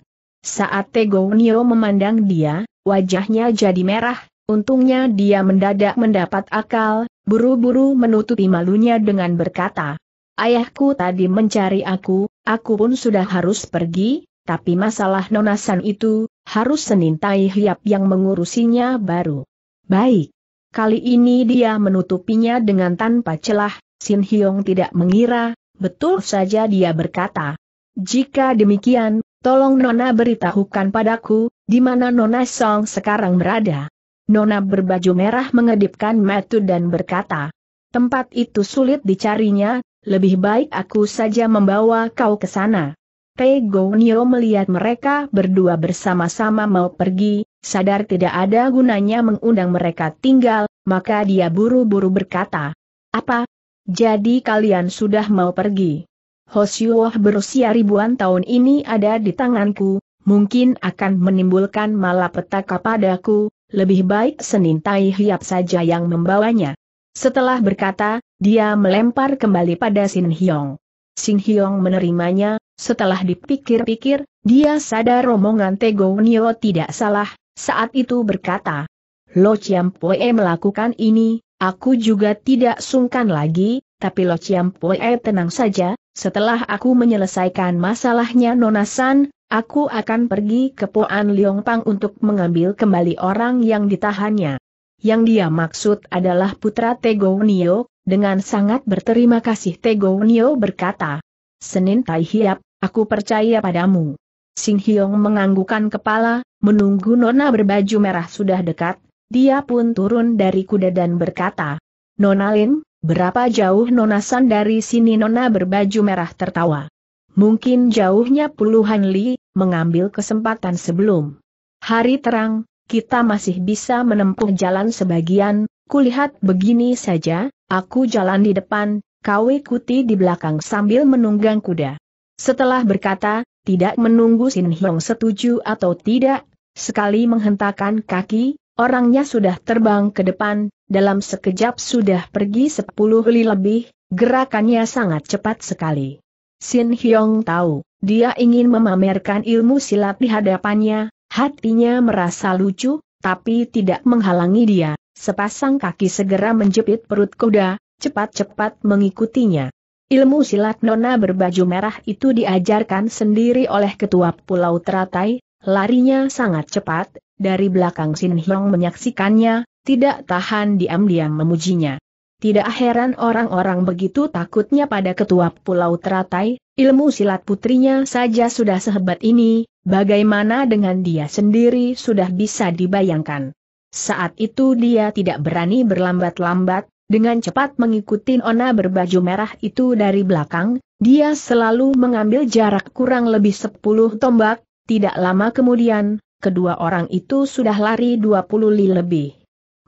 Saat Tegonio memandang dia, wajahnya jadi merah, untungnya dia mendadak mendapat akal, buru-buru menutupi malunya dengan berkata, Ayahku tadi mencari aku, aku pun sudah harus pergi, tapi masalah nonasan itu, harus senintai hiap yang mengurusinya baru. Baik. Kali ini dia menutupinya dengan tanpa celah, Sin Hyong tidak mengira, betul saja dia berkata. Jika demikian, Tolong Nona beritahukan padaku, di mana Nona Song sekarang berada. Nona berbaju merah mengedipkan mata dan berkata, tempat itu sulit dicarinya, lebih baik aku saja membawa kau ke sana. Tego Nio melihat mereka berdua bersama-sama mau pergi, sadar tidak ada gunanya mengundang mereka tinggal, maka dia buru-buru berkata, Apa? Jadi kalian sudah mau pergi? Hosyuoh berusia ribuan tahun ini ada di tanganku, mungkin akan menimbulkan malapetaka padaku, lebih baik senin Tai hiap saja yang membawanya. Setelah berkata, dia melempar kembali pada Sin Hyong. Sin Hyong menerimanya, setelah dipikir-pikir, dia sadar romongan Tego Nio tidak salah, saat itu berkata, Lo Chiam Poe melakukan ini, aku juga tidak sungkan lagi, tapi Lo Chiam Pue tenang saja, setelah aku menyelesaikan masalahnya Nona San, aku akan pergi ke Poan Liong Pang untuk mengambil kembali orang yang ditahannya. Yang dia maksud adalah putra Tego Nio, dengan sangat berterima kasih Tego Nio berkata. Senin Tai Hiap, aku percaya padamu. Sing Hiong menganggukan kepala, menunggu Nona berbaju merah sudah dekat, dia pun turun dari kuda dan berkata. Nona Lin, Berapa jauh nonasan dari sini Nona berbaju merah tertawa. Mungkin jauhnya puluhan li, mengambil kesempatan sebelum hari terang, kita masih bisa menempuh jalan sebagian, kulihat begini saja, aku jalan di depan, kau ikuti di belakang sambil menunggang kuda. Setelah berkata, tidak menunggu Sin Hyong setuju atau tidak, sekali menghentakkan kaki, Orangnya sudah terbang ke depan, dalam sekejap sudah pergi sepuluh li lebih, gerakannya sangat cepat sekali. Sin Hyong tahu, dia ingin memamerkan ilmu silat di hadapannya, hatinya merasa lucu, tapi tidak menghalangi dia, sepasang kaki segera menjepit perut kuda, cepat-cepat mengikutinya. Ilmu silat nona berbaju merah itu diajarkan sendiri oleh ketua Pulau Teratai, larinya sangat cepat, dari belakang Sin Hyong menyaksikannya, tidak tahan diam-diam memujinya. Tidak heran orang-orang begitu takutnya pada ketua pulau teratai, ilmu silat putrinya saja sudah sehebat ini, bagaimana dengan dia sendiri sudah bisa dibayangkan. Saat itu dia tidak berani berlambat-lambat, dengan cepat mengikuti Ona berbaju merah itu dari belakang, dia selalu mengambil jarak kurang lebih 10 tombak, tidak lama kemudian, kedua orang itu sudah lari 20 li lebih.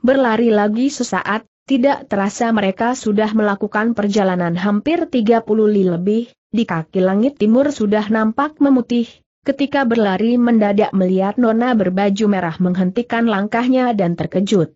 Berlari lagi sesaat, tidak terasa mereka sudah melakukan perjalanan hampir 30 li lebih, di kaki langit timur sudah nampak memutih, ketika berlari mendadak melihat Nona berbaju merah menghentikan langkahnya dan terkejut.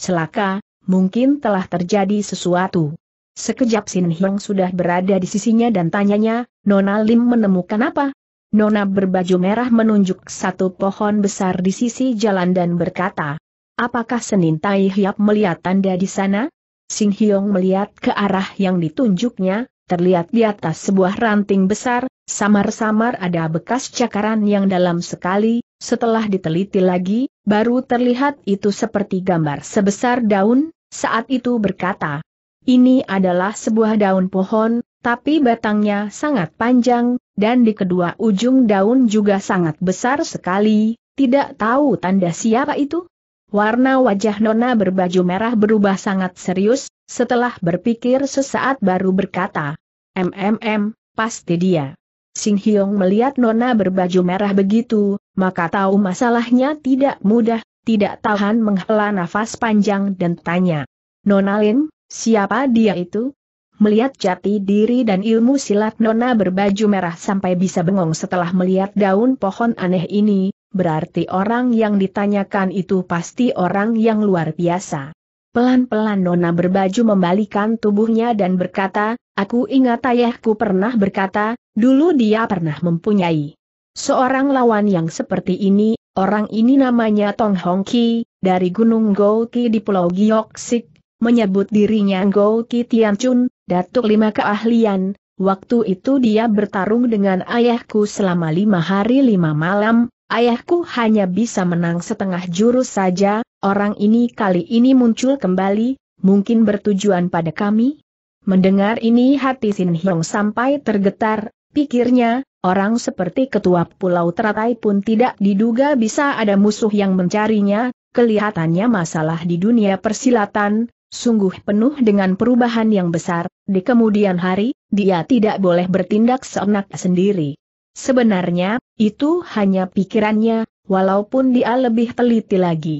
Celaka, mungkin telah terjadi sesuatu. Sekejap Sin Hyang sudah berada di sisinya dan tanyanya, Nona Lim menemukan apa? Nona berbaju merah menunjuk satu pohon besar di sisi jalan dan berkata, Apakah Senin Tai Hiap melihat tanda di sana? Sing Hyong melihat ke arah yang ditunjuknya, terlihat di atas sebuah ranting besar, samar-samar ada bekas cakaran yang dalam sekali, setelah diteliti lagi, baru terlihat itu seperti gambar sebesar daun, saat itu berkata, ini adalah sebuah daun pohon, tapi batangnya sangat panjang, dan di kedua ujung daun juga sangat besar sekali, tidak tahu tanda siapa itu? Warna wajah Nona berbaju merah berubah sangat serius, setelah berpikir sesaat baru berkata, MMM, pasti dia. Sing Hyong melihat Nona berbaju merah begitu, maka tahu masalahnya tidak mudah, tidak tahan menghela nafas panjang dan tanya, Nona Lin, siapa dia itu? melihat jati diri dan ilmu silat nona berbaju merah sampai bisa bengong setelah melihat daun pohon aneh ini, berarti orang yang ditanyakan itu pasti orang yang luar biasa. Pelan-pelan nona berbaju membalikan tubuhnya dan berkata, aku ingat ayahku pernah berkata, dulu dia pernah mempunyai seorang lawan yang seperti ini, orang ini namanya Tong Hong Ki, dari Gunung Gouki di Pulau Gioksik, menyebut dirinya Gouki Tianchun, Datuk Lima Keahlian, waktu itu dia bertarung dengan ayahku selama lima hari lima malam, ayahku hanya bisa menang setengah jurus saja, orang ini kali ini muncul kembali, mungkin bertujuan pada kami? Mendengar ini hati Sin Hyong sampai tergetar, pikirnya, orang seperti ketua pulau teratai pun tidak diduga bisa ada musuh yang mencarinya, kelihatannya masalah di dunia persilatan, sungguh penuh dengan perubahan yang besar, di kemudian hari, dia tidak boleh bertindak seenak sendiri. Sebenarnya, itu hanya pikirannya, walaupun dia lebih teliti lagi.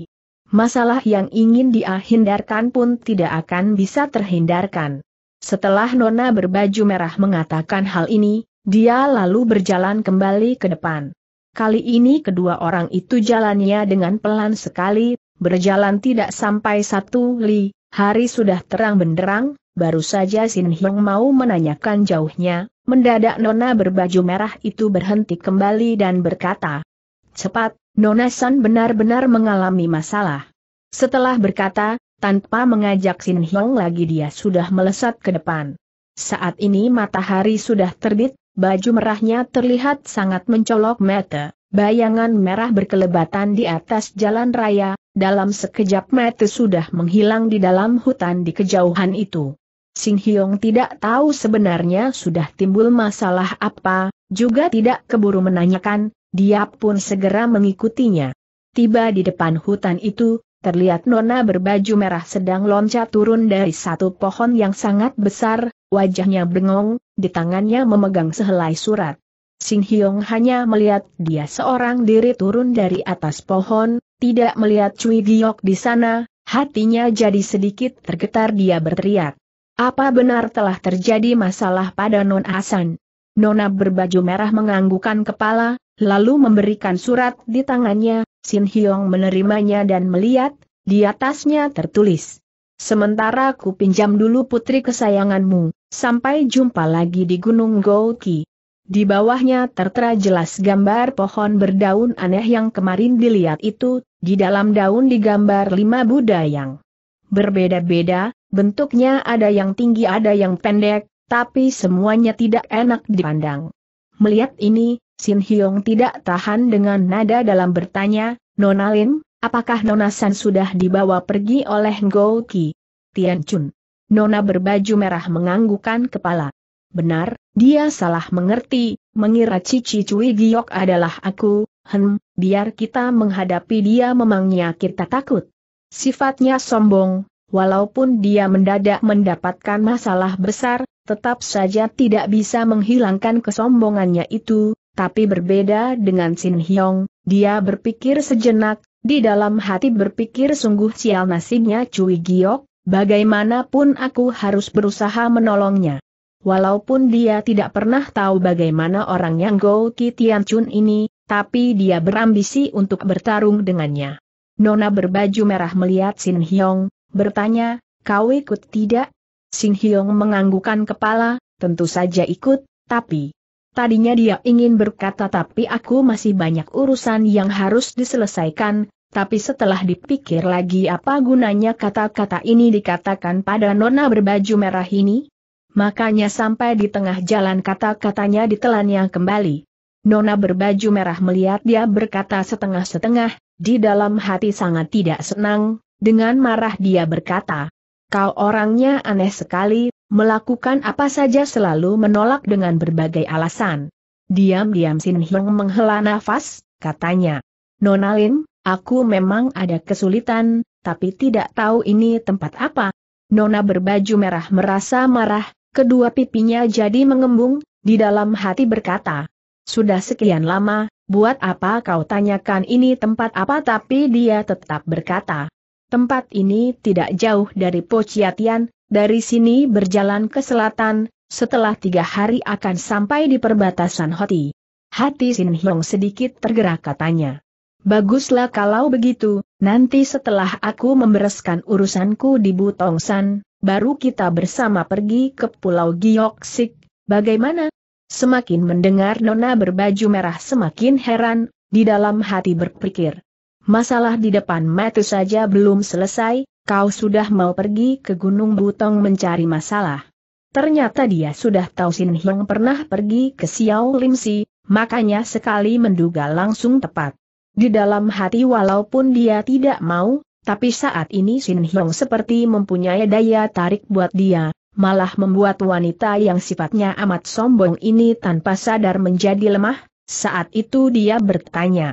Masalah yang ingin dia hindarkan pun tidak akan bisa terhindarkan. Setelah Nona berbaju merah mengatakan hal ini, dia lalu berjalan kembali ke depan. Kali ini kedua orang itu jalannya dengan pelan sekali, berjalan tidak sampai satu li, hari sudah terang benderang, baru saja Sin Hyong mau menanyakan jauhnya, mendadak Nona berbaju merah itu berhenti kembali dan berkata, Cepat, Nona San benar-benar mengalami masalah. Setelah berkata, tanpa mengajak Sin Hyong lagi dia sudah melesat ke depan. Saat ini matahari sudah terbit, baju merahnya terlihat sangat mencolok mata, bayangan merah berkelebatan di atas jalan raya, dalam sekejap mata sudah menghilang di dalam hutan di kejauhan itu. Sing Hyong tidak tahu sebenarnya sudah timbul masalah apa, juga tidak keburu menanyakan, dia pun segera mengikutinya. Tiba di depan hutan itu, terlihat Nona berbaju merah sedang loncat turun dari satu pohon yang sangat besar, wajahnya bengong, di tangannya memegang sehelai surat. Sing Hyong hanya melihat dia seorang diri turun dari atas pohon, tidak melihat Cui Giok di sana, hatinya jadi sedikit tergetar dia berteriak. Apa benar telah terjadi masalah pada Non Hasan?" Nona berbaju merah menganggukan kepala, lalu memberikan surat di tangannya, Sin Hyong menerimanya dan melihat, di atasnya tertulis. Sementara ku pinjam dulu putri kesayanganmu, sampai jumpa lagi di Gunung Gouki. Di bawahnya tertera jelas gambar pohon berdaun aneh yang kemarin dilihat itu, di dalam daun digambar lima Buddha yang berbeda-beda, bentuknya ada yang tinggi ada yang pendek, tapi semuanya tidak enak dipandang. Melihat ini, Sin Hyong tidak tahan dengan nada dalam bertanya, Nona Lin, apakah Nona San sudah dibawa pergi oleh Ngo Ki? Tian Chun. Nona berbaju merah menganggukan kepala. Benar, dia salah mengerti, mengira Cici Cui Giok adalah aku, hem, biar kita menghadapi dia memangnya kita takut. Sifatnya sombong, walaupun dia mendadak mendapatkan masalah besar, tetap saja tidak bisa menghilangkan kesombongannya itu, tapi berbeda dengan Sin Hyong, dia berpikir sejenak, di dalam hati berpikir sungguh sial nasibnya Cui Giok, bagaimanapun aku harus berusaha menolongnya. Walaupun dia tidak pernah tahu bagaimana orang yang Go Kitian Chun ini, tapi dia berambisi untuk bertarung dengannya. Nona berbaju merah melihat Sin Hyong, bertanya, kau ikut tidak? Sin Hyong menganggukan kepala, tentu saja ikut, tapi... Tadinya dia ingin berkata tapi aku masih banyak urusan yang harus diselesaikan, tapi setelah dipikir lagi apa gunanya kata-kata ini dikatakan pada nona berbaju merah ini? makanya sampai di tengah jalan kata-katanya ditelannya kembali. Nona berbaju merah melihat dia berkata setengah-setengah, di dalam hati sangat tidak senang, dengan marah dia berkata, Kau orangnya aneh sekali, melakukan apa saja selalu menolak dengan berbagai alasan. Diam-diam Sin Hong menghela nafas, katanya, Nona Lin, aku memang ada kesulitan, tapi tidak tahu ini tempat apa. Nona berbaju merah merasa marah, Kedua pipinya jadi mengembung, di dalam hati berkata, Sudah sekian lama, buat apa kau tanyakan ini tempat apa tapi dia tetap berkata, Tempat ini tidak jauh dari Pociatian, dari sini berjalan ke selatan, setelah tiga hari akan sampai di perbatasan Hoti. Hati Sin Hyong sedikit tergerak katanya. Baguslah kalau begitu, nanti setelah aku membereskan urusanku di Butongsan, baru kita bersama pergi ke Pulau Gioksik, bagaimana? Semakin mendengar Nona berbaju merah semakin heran, di dalam hati berpikir. Masalah di depan mata saja belum selesai, kau sudah mau pergi ke Gunung Butong mencari masalah. Ternyata dia sudah tahu Sin Hyong pernah pergi ke Xiao Limsi, makanya sekali menduga langsung tepat. Di dalam hati walaupun dia tidak mau, tapi saat ini Sin Hyong seperti mempunyai daya tarik buat dia, malah membuat wanita yang sifatnya amat sombong ini tanpa sadar menjadi lemah, saat itu dia bertanya.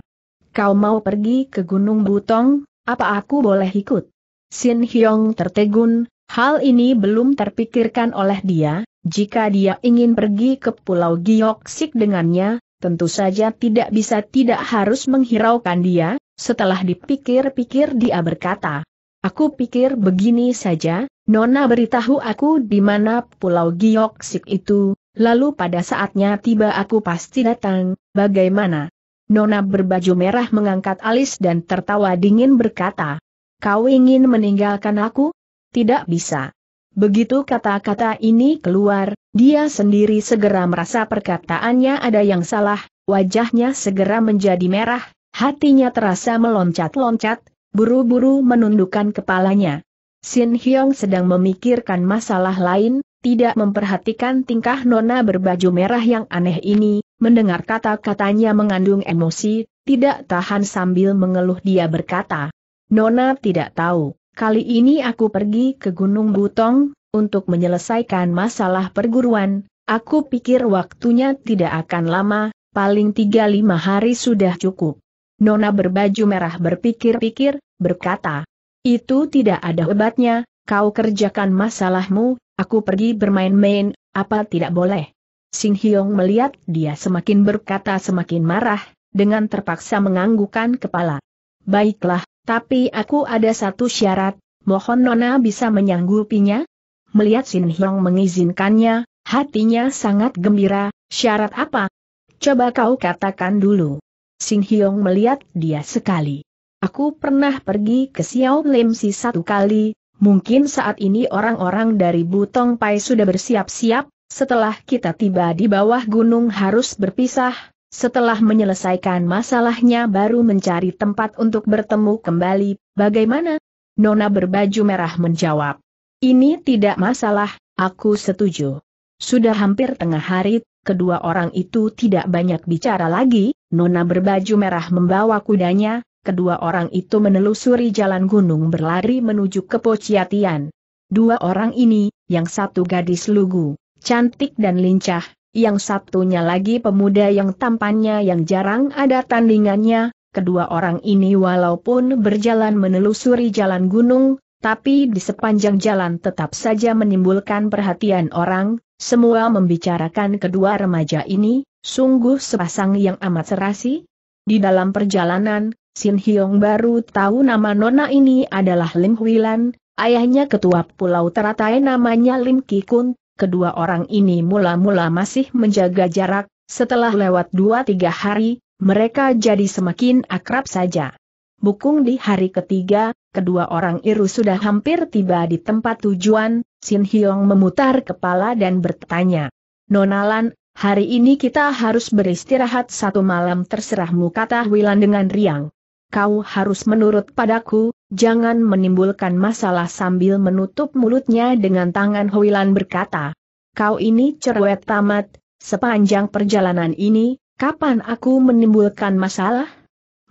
Kau mau pergi ke Gunung Butong, apa aku boleh ikut? Sin Hyong tertegun, hal ini belum terpikirkan oleh dia, jika dia ingin pergi ke Pulau Sik dengannya, tentu saja tidak bisa tidak harus menghiraukan dia, setelah dipikir-pikir dia berkata, Aku pikir begini saja, Nona beritahu aku di mana Pulau giok sik itu, lalu pada saatnya tiba aku pasti datang, bagaimana? Nona berbaju merah mengangkat alis dan tertawa dingin berkata, Kau ingin meninggalkan aku? Tidak bisa. Begitu kata-kata ini keluar, dia sendiri segera merasa perkataannya ada yang salah, wajahnya segera menjadi merah, Hatinya terasa meloncat-loncat, buru-buru menundukkan kepalanya. Sin Hyong sedang memikirkan masalah lain, tidak memperhatikan tingkah nona berbaju merah yang aneh ini, mendengar kata-katanya mengandung emosi, tidak tahan sambil mengeluh dia berkata, Nona tidak tahu, kali ini aku pergi ke Gunung Butong, untuk menyelesaikan masalah perguruan, aku pikir waktunya tidak akan lama, paling 3-5 hari sudah cukup. Nona berbaju merah berpikir-pikir, berkata, itu tidak ada hebatnya, kau kerjakan masalahmu, aku pergi bermain-main, apa tidak boleh? Sing Hyong melihat dia semakin berkata semakin marah, dengan terpaksa menganggukkan kepala. Baiklah, tapi aku ada satu syarat, mohon Nona bisa menyanggupinya? Melihat Sin Hyong mengizinkannya, hatinya sangat gembira, syarat apa? Coba kau katakan dulu. Sing Hyong melihat dia sekali. Aku pernah pergi ke Xiao Lim Si satu kali, mungkin saat ini orang-orang dari Butong Pai sudah bersiap-siap, setelah kita tiba di bawah gunung harus berpisah, setelah menyelesaikan masalahnya baru mencari tempat untuk bertemu kembali, bagaimana? Nona berbaju merah menjawab. Ini tidak masalah, aku setuju. Sudah hampir tengah hari, Kedua orang itu tidak banyak bicara lagi, Nona berbaju merah membawa kudanya, kedua orang itu menelusuri jalan gunung berlari menuju ke Pociatian. Dua orang ini, yang satu gadis lugu, cantik dan lincah, yang satunya lagi pemuda yang tampannya yang jarang ada tandingannya, kedua orang ini walaupun berjalan menelusuri jalan gunung, tapi di sepanjang jalan tetap saja menimbulkan perhatian orang, semua membicarakan kedua remaja ini, sungguh sepasang yang amat serasi. Di dalam perjalanan, Sin Hyong baru tahu nama nona ini adalah Lim Huilan, ayahnya ketua Pulau Teratai namanya Lim Kikun, kedua orang ini mula-mula masih menjaga jarak, setelah lewat dua tiga hari, mereka jadi semakin akrab saja. Bukung di hari ketiga, kedua orang Iru sudah hampir tiba di tempat tujuan, Sin Hyong memutar kepala dan bertanya. Nonalan, hari ini kita harus beristirahat satu malam terserahmu kata Wilan dengan riang. Kau harus menurut padaku, jangan menimbulkan masalah sambil menutup mulutnya dengan tangan Hoilan berkata. Kau ini cerewet tamat, sepanjang perjalanan ini, kapan aku menimbulkan masalah?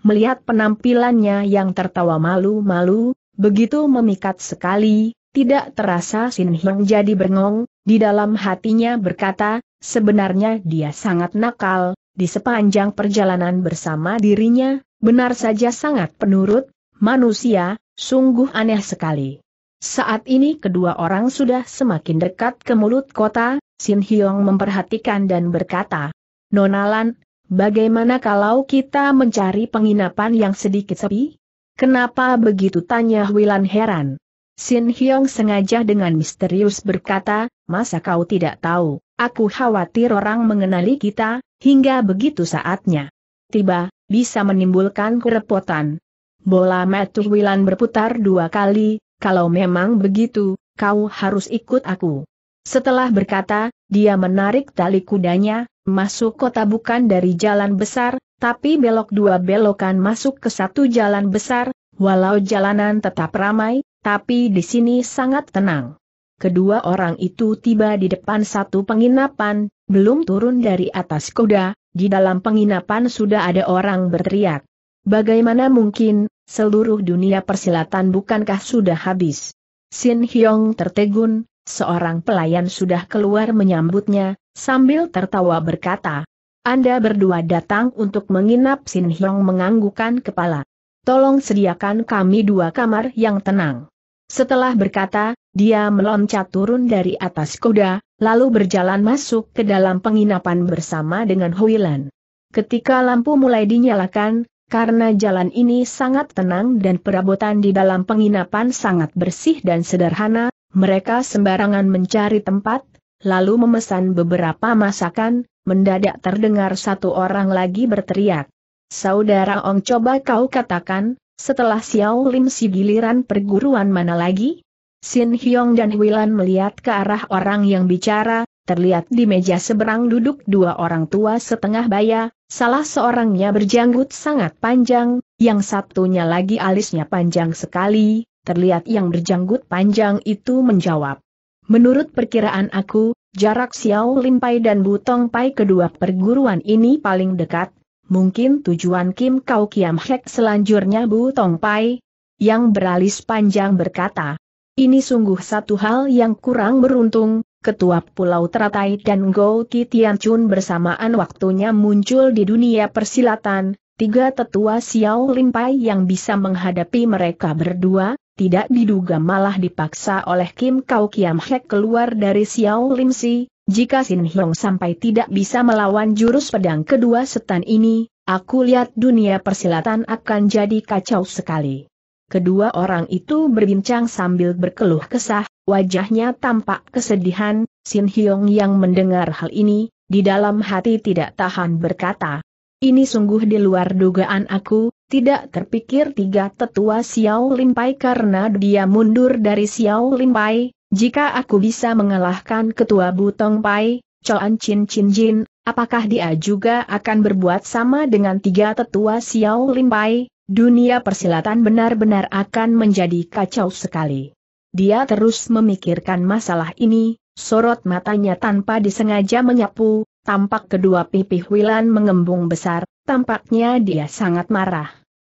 melihat penampilannya yang tertawa malu-malu, begitu memikat sekali, tidak terasa Sin Hyong jadi bengong, di dalam hatinya berkata, sebenarnya dia sangat nakal, di sepanjang perjalanan bersama dirinya, benar saja sangat penurut, manusia, sungguh aneh sekali. Saat ini kedua orang sudah semakin dekat ke mulut kota, Sin Hyong memperhatikan dan berkata, Nonalan, Bagaimana kalau kita mencari penginapan yang sedikit sepi? Kenapa begitu tanya Wilan heran. Sin Hyong sengaja dengan misterius berkata, masa kau tidak tahu, aku khawatir orang mengenali kita, hingga begitu saatnya. Tiba, bisa menimbulkan kerepotan. Bola metu Wilan berputar dua kali, kalau memang begitu, kau harus ikut aku. Setelah berkata, dia menarik tali kudanya, masuk kota bukan dari jalan besar, tapi belok dua belokan masuk ke satu jalan besar, walau jalanan tetap ramai, tapi di sini sangat tenang. Kedua orang itu tiba di depan satu penginapan, belum turun dari atas kuda, di dalam penginapan sudah ada orang berteriak. Bagaimana mungkin, seluruh dunia persilatan bukankah sudah habis? Sin Hyong tertegun, Seorang pelayan sudah keluar menyambutnya, sambil tertawa berkata, Anda berdua datang untuk menginap Sin Hyong menganggukan kepala. Tolong sediakan kami dua kamar yang tenang. Setelah berkata, dia meloncat turun dari atas kuda, lalu berjalan masuk ke dalam penginapan bersama dengan Huilan. Ketika lampu mulai dinyalakan, karena jalan ini sangat tenang dan perabotan di dalam penginapan sangat bersih dan sederhana, mereka sembarangan mencari tempat, lalu memesan beberapa masakan, mendadak terdengar satu orang lagi berteriak. Saudara Ong coba kau katakan, setelah Xiao Lim si giliran perguruan mana lagi? Sin Hyong dan Wilan melihat ke arah orang yang bicara, terlihat di meja seberang duduk dua orang tua setengah baya, salah seorangnya berjanggut sangat panjang, yang satunya lagi alisnya panjang sekali, terlihat yang berjanggut panjang itu menjawab. Menurut perkiraan aku, jarak Xiao Limpai dan Butong Pai kedua perguruan ini paling dekat, mungkin tujuan Kim Kau Kiam Hek selanjutnya Butong Pai, yang beralis panjang berkata. Ini sungguh satu hal yang kurang beruntung, Ketua Pulau Teratai dan Go Kitian Chun bersamaan waktunya muncul di dunia persilatan, tiga tetua Xiao Limpai yang bisa menghadapi mereka berdua, tidak diduga malah dipaksa oleh Kim Kau Kiam Hek keluar dari Xiao Lim Si, jika Sin Hyong sampai tidak bisa melawan jurus pedang kedua setan ini, aku lihat dunia persilatan akan jadi kacau sekali. Kedua orang itu berbincang sambil berkeluh kesah, wajahnya tampak kesedihan, Sin Hyong yang mendengar hal ini, di dalam hati tidak tahan berkata, ini sungguh di luar dugaan aku, tidak terpikir tiga tetua Xiao Limpai karena dia mundur dari Xiao Limpai, jika aku bisa mengalahkan ketua Butong Pai, Choan Chin Chin Jin, apakah dia juga akan berbuat sama dengan tiga tetua Xiao Limpai? Dunia persilatan benar-benar akan menjadi kacau sekali. Dia terus memikirkan masalah ini, sorot matanya tanpa disengaja menyapu, tampak kedua pipih Wilan mengembung besar, Tampaknya dia sangat marah.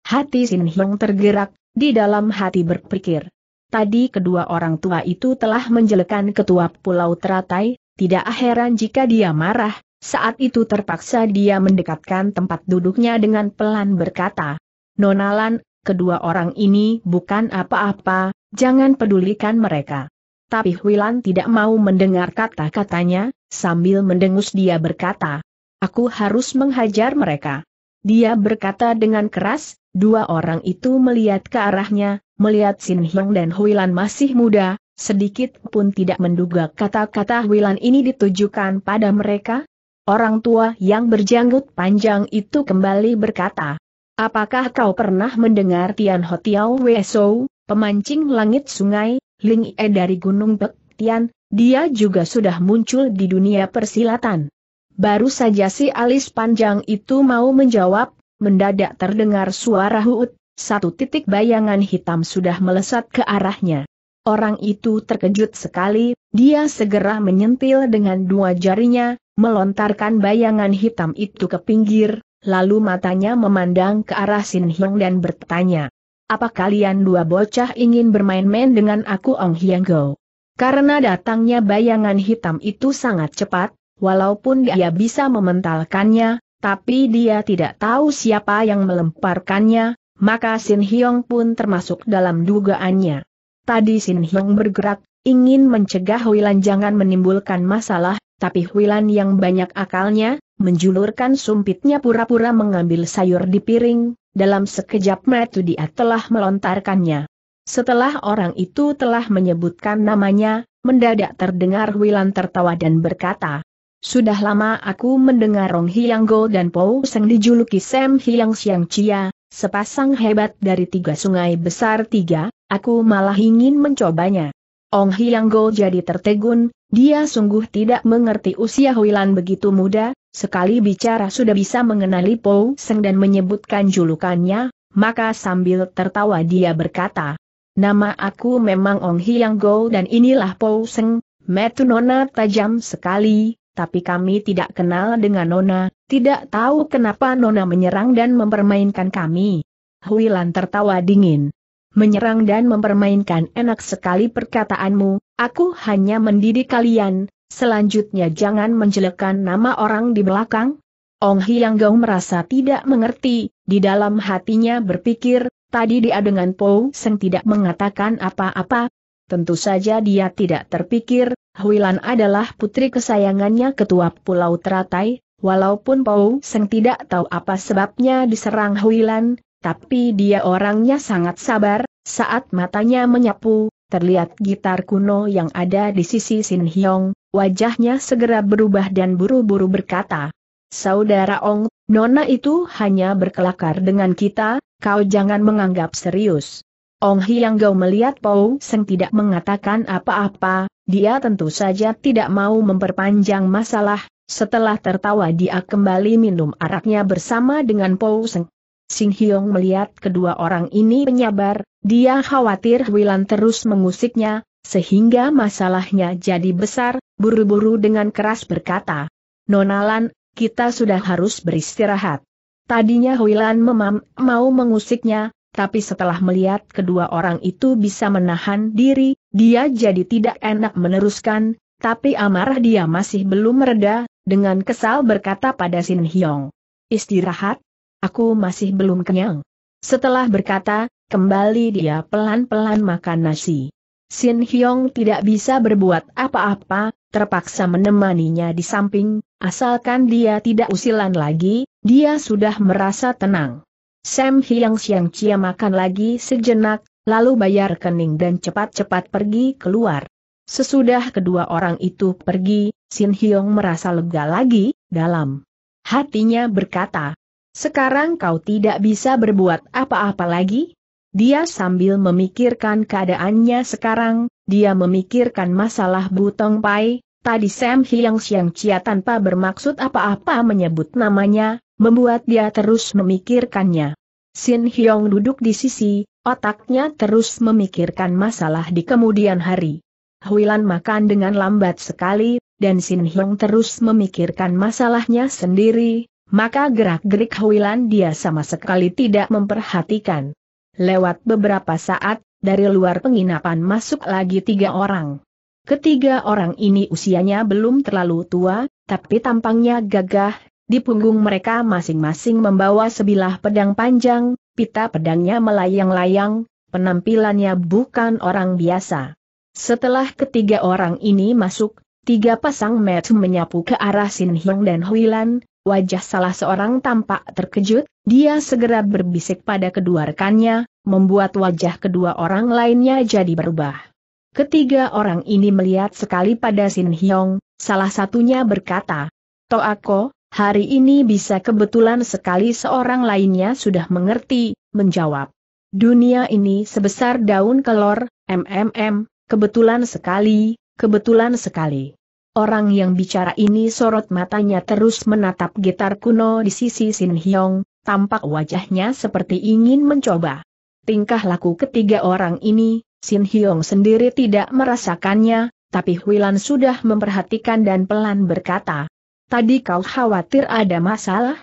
Hati Sin Hyung tergerak, di dalam hati berpikir. Tadi kedua orang tua itu telah menjelekan ketua Pulau Teratai, tidak heran jika dia marah, saat itu terpaksa dia mendekatkan tempat duduknya dengan pelan berkata, Nonalan, kedua orang ini bukan apa-apa, jangan pedulikan mereka. Tapi Huilan tidak mau mendengar kata-katanya, sambil mendengus dia berkata, Aku harus menghajar mereka. Dia berkata dengan keras, dua orang itu melihat ke arahnya, melihat Sin Hyung dan Huilan masih muda, sedikit pun tidak menduga kata-kata Huilan ini ditujukan pada mereka. Orang tua yang berjanggut panjang itu kembali berkata, Apakah kau pernah mendengar Tian Hotiao Weso, pemancing langit sungai, Ling E dari Gunung Bek Tian, dia juga sudah muncul di dunia persilatan. Baru saja si alis panjang itu mau menjawab, mendadak terdengar suara huut, satu titik bayangan hitam sudah melesat ke arahnya. Orang itu terkejut sekali, dia segera menyentil dengan dua jarinya, melontarkan bayangan hitam itu ke pinggir, lalu matanya memandang ke arah Sin Hyung dan bertanya. Apa kalian dua bocah ingin bermain-main dengan aku Ong Hyang Go? Karena datangnya bayangan hitam itu sangat cepat, Walaupun ya. dia bisa mementalkannya, tapi dia tidak tahu siapa yang melemparkannya, maka Sin Hyong pun termasuk dalam dugaannya. Tadi Sin Hyong bergerak, ingin mencegah Huilan jangan menimbulkan masalah, tapi Huilan yang banyak akalnya, menjulurkan sumpitnya pura-pura mengambil sayur di piring, dalam sekejap metu dia telah melontarkannya. Setelah orang itu telah menyebutkan namanya, mendadak terdengar Huilan tertawa dan berkata, sudah lama aku mendengar Rong Hiang Go dan Po Seng dijuluki Sam Hilang Siang Chia, sepasang hebat dari tiga sungai besar tiga, aku malah ingin mencobanya. Ong Hiang Go jadi tertegun, dia sungguh tidak mengerti usia Huilan begitu muda, sekali bicara sudah bisa mengenali Po Seng dan menyebutkan julukannya, maka sambil tertawa dia berkata, Nama aku memang Ong Hiang Go dan inilah Po Seng, Nona tajam sekali, tapi kami tidak kenal dengan Nona, tidak tahu kenapa Nona menyerang dan mempermainkan kami. Huilan tertawa dingin. Menyerang dan mempermainkan enak sekali perkataanmu, aku hanya mendidik kalian, selanjutnya jangan menjelekkan nama orang di belakang. Ong Hiang Gong merasa tidak mengerti, di dalam hatinya berpikir, tadi dia dengan Pou Seng tidak mengatakan apa-apa, Tentu saja dia tidak terpikir, Huilan adalah putri kesayangannya ketua Pulau Teratai, walaupun Pau Seng tidak tahu apa sebabnya diserang Huilan, tapi dia orangnya sangat sabar, saat matanya menyapu, terlihat gitar kuno yang ada di sisi Sin Hyong, wajahnya segera berubah dan buru-buru berkata, Saudara Ong, Nona itu hanya berkelakar dengan kita, kau jangan menganggap serius. Ong Hiang Gao melihat Pau Seng tidak mengatakan apa-apa, dia tentu saja tidak mau memperpanjang masalah, setelah tertawa dia kembali minum araknya bersama dengan Pau Seng. Sing Hyong melihat kedua orang ini penyabar, dia khawatir Wilan terus mengusiknya, sehingga masalahnya jadi besar, buru-buru dengan keras berkata, Nonalan, kita sudah harus beristirahat. Tadinya Huilan memam mau mengusiknya, tapi setelah melihat kedua orang itu bisa menahan diri, dia jadi tidak enak meneruskan, tapi amarah dia masih belum mereda, dengan kesal berkata pada Sin Hyong. Istirahat? Aku masih belum kenyang. Setelah berkata, kembali dia pelan-pelan makan nasi. Sin Hyong tidak bisa berbuat apa-apa, terpaksa menemaninya di samping, asalkan dia tidak usilan lagi, dia sudah merasa tenang. Sam Hiang Siang Cia makan lagi sejenak, lalu bayar kening dan cepat-cepat pergi keluar. Sesudah kedua orang itu pergi, Sin Hiong merasa lega lagi, dalam hatinya berkata, sekarang kau tidak bisa berbuat apa-apa lagi? Dia sambil memikirkan keadaannya sekarang, dia memikirkan masalah Butong Pai, tadi Sam Hiang Siang Cia tanpa bermaksud apa-apa menyebut namanya, membuat dia terus memikirkannya. Sin Hyong duduk di sisi, otaknya terus memikirkan masalah di kemudian hari. Huilan makan dengan lambat sekali, dan Sin Hyong terus memikirkan masalahnya sendiri, maka gerak-gerik Huilan dia sama sekali tidak memperhatikan. Lewat beberapa saat, dari luar penginapan masuk lagi tiga orang. Ketiga orang ini usianya belum terlalu tua, tapi tampangnya gagah, di punggung mereka masing-masing membawa sebilah pedang panjang, pita pedangnya melayang-layang, penampilannya bukan orang biasa. Setelah ketiga orang ini masuk, tiga pasang mata menyapu ke arah Sin Hyung dan Huilan, wajah salah seorang tampak terkejut, dia segera berbisik pada kedua rekannya, membuat wajah kedua orang lainnya jadi berubah. Ketiga orang ini melihat sekali pada Sin Hyong, salah satunya berkata, Toako, Hari ini bisa kebetulan sekali seorang lainnya sudah mengerti, menjawab. Dunia ini sebesar daun kelor, MMM, kebetulan sekali, kebetulan sekali. Orang yang bicara ini sorot matanya terus menatap gitar kuno di sisi Sin Hyong, tampak wajahnya seperti ingin mencoba. Tingkah laku ketiga orang ini, Sin Hyong sendiri tidak merasakannya, tapi Huilan sudah memperhatikan dan pelan berkata, Tadi kau khawatir ada masalah?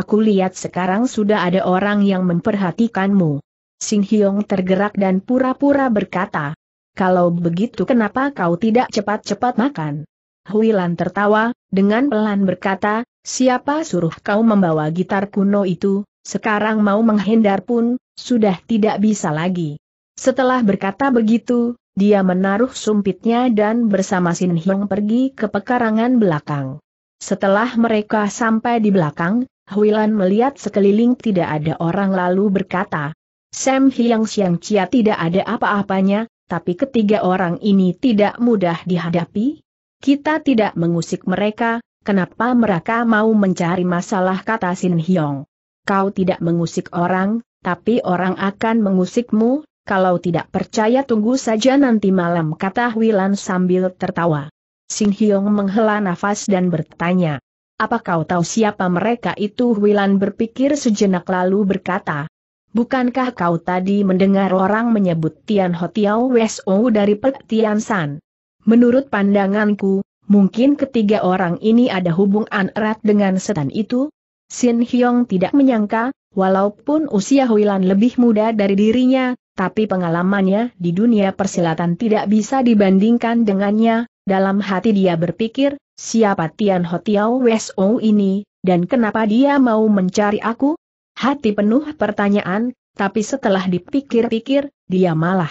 Aku lihat sekarang sudah ada orang yang memperhatikanmu. Sing Hyong tergerak dan pura-pura berkata, kalau begitu kenapa kau tidak cepat-cepat makan? Hui Lan tertawa, dengan pelan berkata, siapa suruh kau membawa gitar kuno itu, sekarang mau menghindar pun, sudah tidak bisa lagi. Setelah berkata begitu, dia menaruh sumpitnya dan bersama Sin Hyong pergi ke pekarangan belakang. Setelah mereka sampai di belakang, Huilan melihat sekeliling tidak ada orang lalu berkata, Sam Hyang Siang Chia tidak ada apa-apanya, tapi ketiga orang ini tidak mudah dihadapi. Kita tidak mengusik mereka, kenapa mereka mau mencari masalah kata Sin Hyong. Kau tidak mengusik orang, tapi orang akan mengusikmu, kalau tidak percaya tunggu saja nanti malam kata Huilan sambil tertawa. Sing Hyong menghela nafas dan bertanya. Apa kau tahu siapa mereka itu? Wilan berpikir sejenak lalu berkata. Bukankah kau tadi mendengar orang menyebut Tian Hotiao Weso dari Pek Tian San? Menurut pandanganku, mungkin ketiga orang ini ada hubungan erat dengan setan itu? Sin Hyong tidak menyangka, walaupun usia Huilan lebih muda dari dirinya, tapi pengalamannya di dunia persilatan tidak bisa dibandingkan dengannya, dalam hati dia berpikir, siapa Tian Hotiao Weso ini, dan kenapa dia mau mencari aku? Hati penuh pertanyaan, tapi setelah dipikir-pikir, dia malah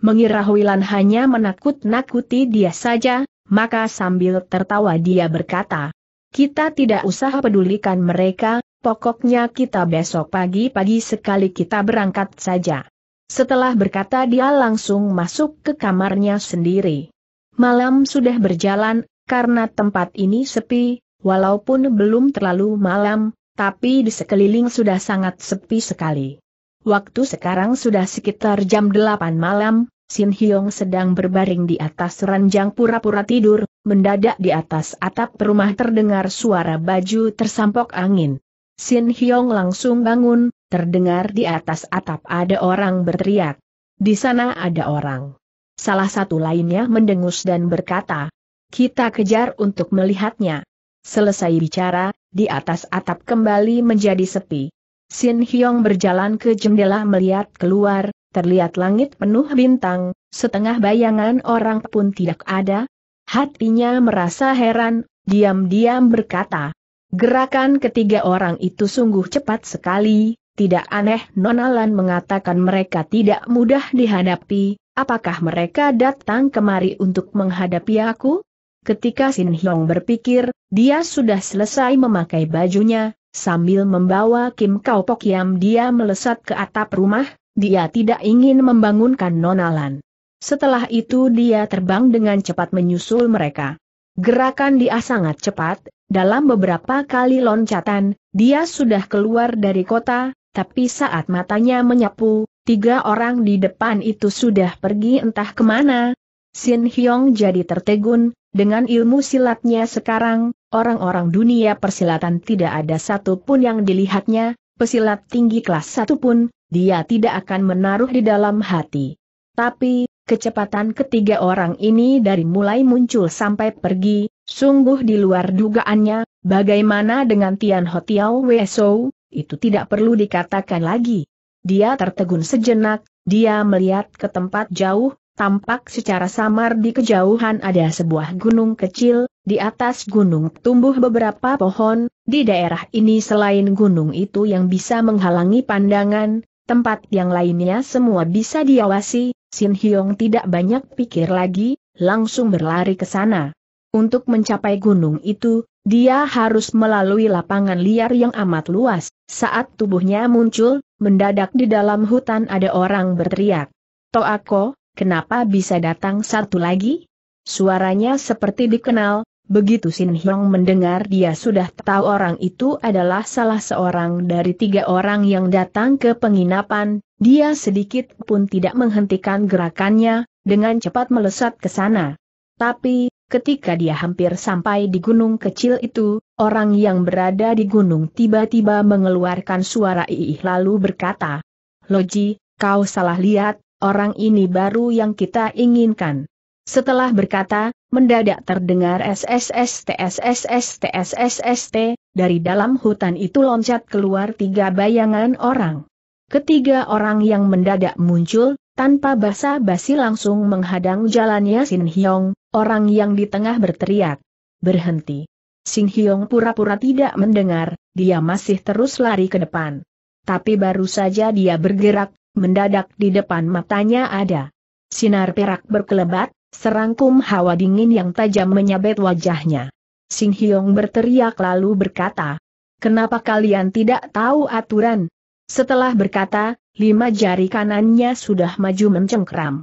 mengira Huilan hanya menakut-nakuti dia saja, maka sambil tertawa dia berkata, kita tidak usah pedulikan mereka, pokoknya kita besok pagi-pagi sekali kita berangkat saja. Setelah berkata dia langsung masuk ke kamarnya sendiri. Malam sudah berjalan, karena tempat ini sepi, walaupun belum terlalu malam, tapi di sekeliling sudah sangat sepi sekali. Waktu sekarang sudah sekitar jam 8 malam, Sin Hyong sedang berbaring di atas ranjang pura-pura tidur, mendadak di atas atap rumah terdengar suara baju tersampok angin. Sin Hyong langsung bangun, terdengar di atas atap ada orang berteriak. Di sana ada orang. Salah satu lainnya mendengus dan berkata, kita kejar untuk melihatnya. Selesai bicara, di atas atap kembali menjadi sepi. Sin Hyong berjalan ke jendela melihat keluar, terlihat langit penuh bintang, setengah bayangan orang pun tidak ada. Hatinya merasa heran, diam-diam berkata, Gerakan ketiga orang itu sungguh cepat sekali, tidak aneh Nonalan mengatakan mereka tidak mudah dihadapi, Apakah mereka datang kemari untuk menghadapi aku? Ketika Sin Hyong berpikir, dia sudah selesai memakai bajunya, sambil membawa Kim Kau Pok Yam dia melesat ke atap rumah, dia tidak ingin membangunkan Nonalan. Setelah itu dia terbang dengan cepat menyusul mereka. Gerakan dia sangat cepat, dalam beberapa kali loncatan, dia sudah keluar dari kota, tapi saat matanya menyapu, tiga orang di depan itu sudah pergi entah kemana. Sin Hyong jadi tertegun, dengan ilmu silatnya sekarang, orang-orang dunia persilatan tidak ada satu pun yang dilihatnya, pesilat tinggi kelas satu pun, dia tidak akan menaruh di dalam hati. Tapi, kecepatan ketiga orang ini dari mulai muncul sampai pergi, sungguh di luar dugaannya, bagaimana dengan Tian Hotiao Weso, itu tidak perlu dikatakan lagi. Dia tertegun sejenak, dia melihat ke tempat jauh, tampak secara samar di kejauhan ada sebuah gunung kecil, di atas gunung tumbuh beberapa pohon, di daerah ini selain gunung itu yang bisa menghalangi pandangan, tempat yang lainnya semua bisa diawasi, Sin Hyong tidak banyak pikir lagi, langsung berlari ke sana. Untuk mencapai gunung itu, dia harus melalui lapangan liar yang amat luas. Saat tubuhnya muncul, mendadak di dalam hutan ada orang berteriak. Toako, kenapa bisa datang satu lagi? Suaranya seperti dikenal, begitu Sin Hyong mendengar dia sudah tahu orang itu adalah salah seorang dari tiga orang yang datang ke penginapan, dia sedikit pun tidak menghentikan gerakannya, dengan cepat melesat ke sana. Tapi, ketika dia hampir sampai di gunung kecil itu, Orang yang berada di gunung tiba-tiba mengeluarkan suara iih lalu berkata, Loji, kau salah lihat, orang ini baru yang kita inginkan. Setelah berkata, mendadak terdengar SSSTSSSTSSST, dari dalam hutan itu loncat keluar tiga bayangan orang. Ketiga orang yang mendadak muncul, tanpa basa-basi langsung menghadang jalannya Sin Hyong, orang yang di tengah berteriak. Berhenti. Sing Hyong pura-pura tidak mendengar, dia masih terus lari ke depan. Tapi baru saja dia bergerak, mendadak di depan matanya ada sinar perak berkelebat, serangkum hawa dingin yang tajam menyabet wajahnya. Sing Hyong berteriak lalu berkata, Kenapa kalian tidak tahu aturan? Setelah berkata, lima jari kanannya sudah maju mencengkram.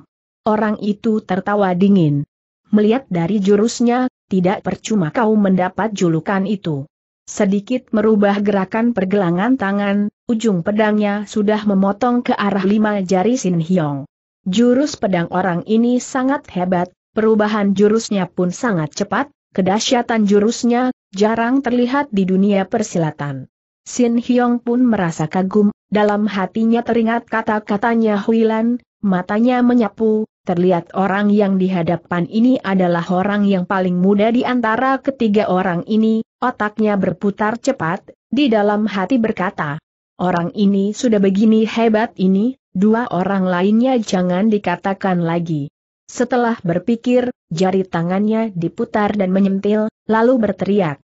Orang itu tertawa dingin melihat dari jurusnya, tidak percuma kau mendapat julukan itu. Sedikit merubah gerakan pergelangan tangan, ujung pedangnya sudah memotong ke arah lima jari Sin Hyong. Jurus pedang orang ini sangat hebat, perubahan jurusnya pun sangat cepat, kedahsyatan jurusnya jarang terlihat di dunia persilatan. Sin Hyong pun merasa kagum, dalam hatinya teringat kata-katanya Huilan, matanya menyapu, Terlihat orang yang di hadapan ini adalah orang yang paling muda di antara ketiga orang ini, otaknya berputar cepat, di dalam hati berkata, orang ini sudah begini hebat ini, dua orang lainnya jangan dikatakan lagi. Setelah berpikir, jari tangannya diputar dan menyentil, lalu berteriak.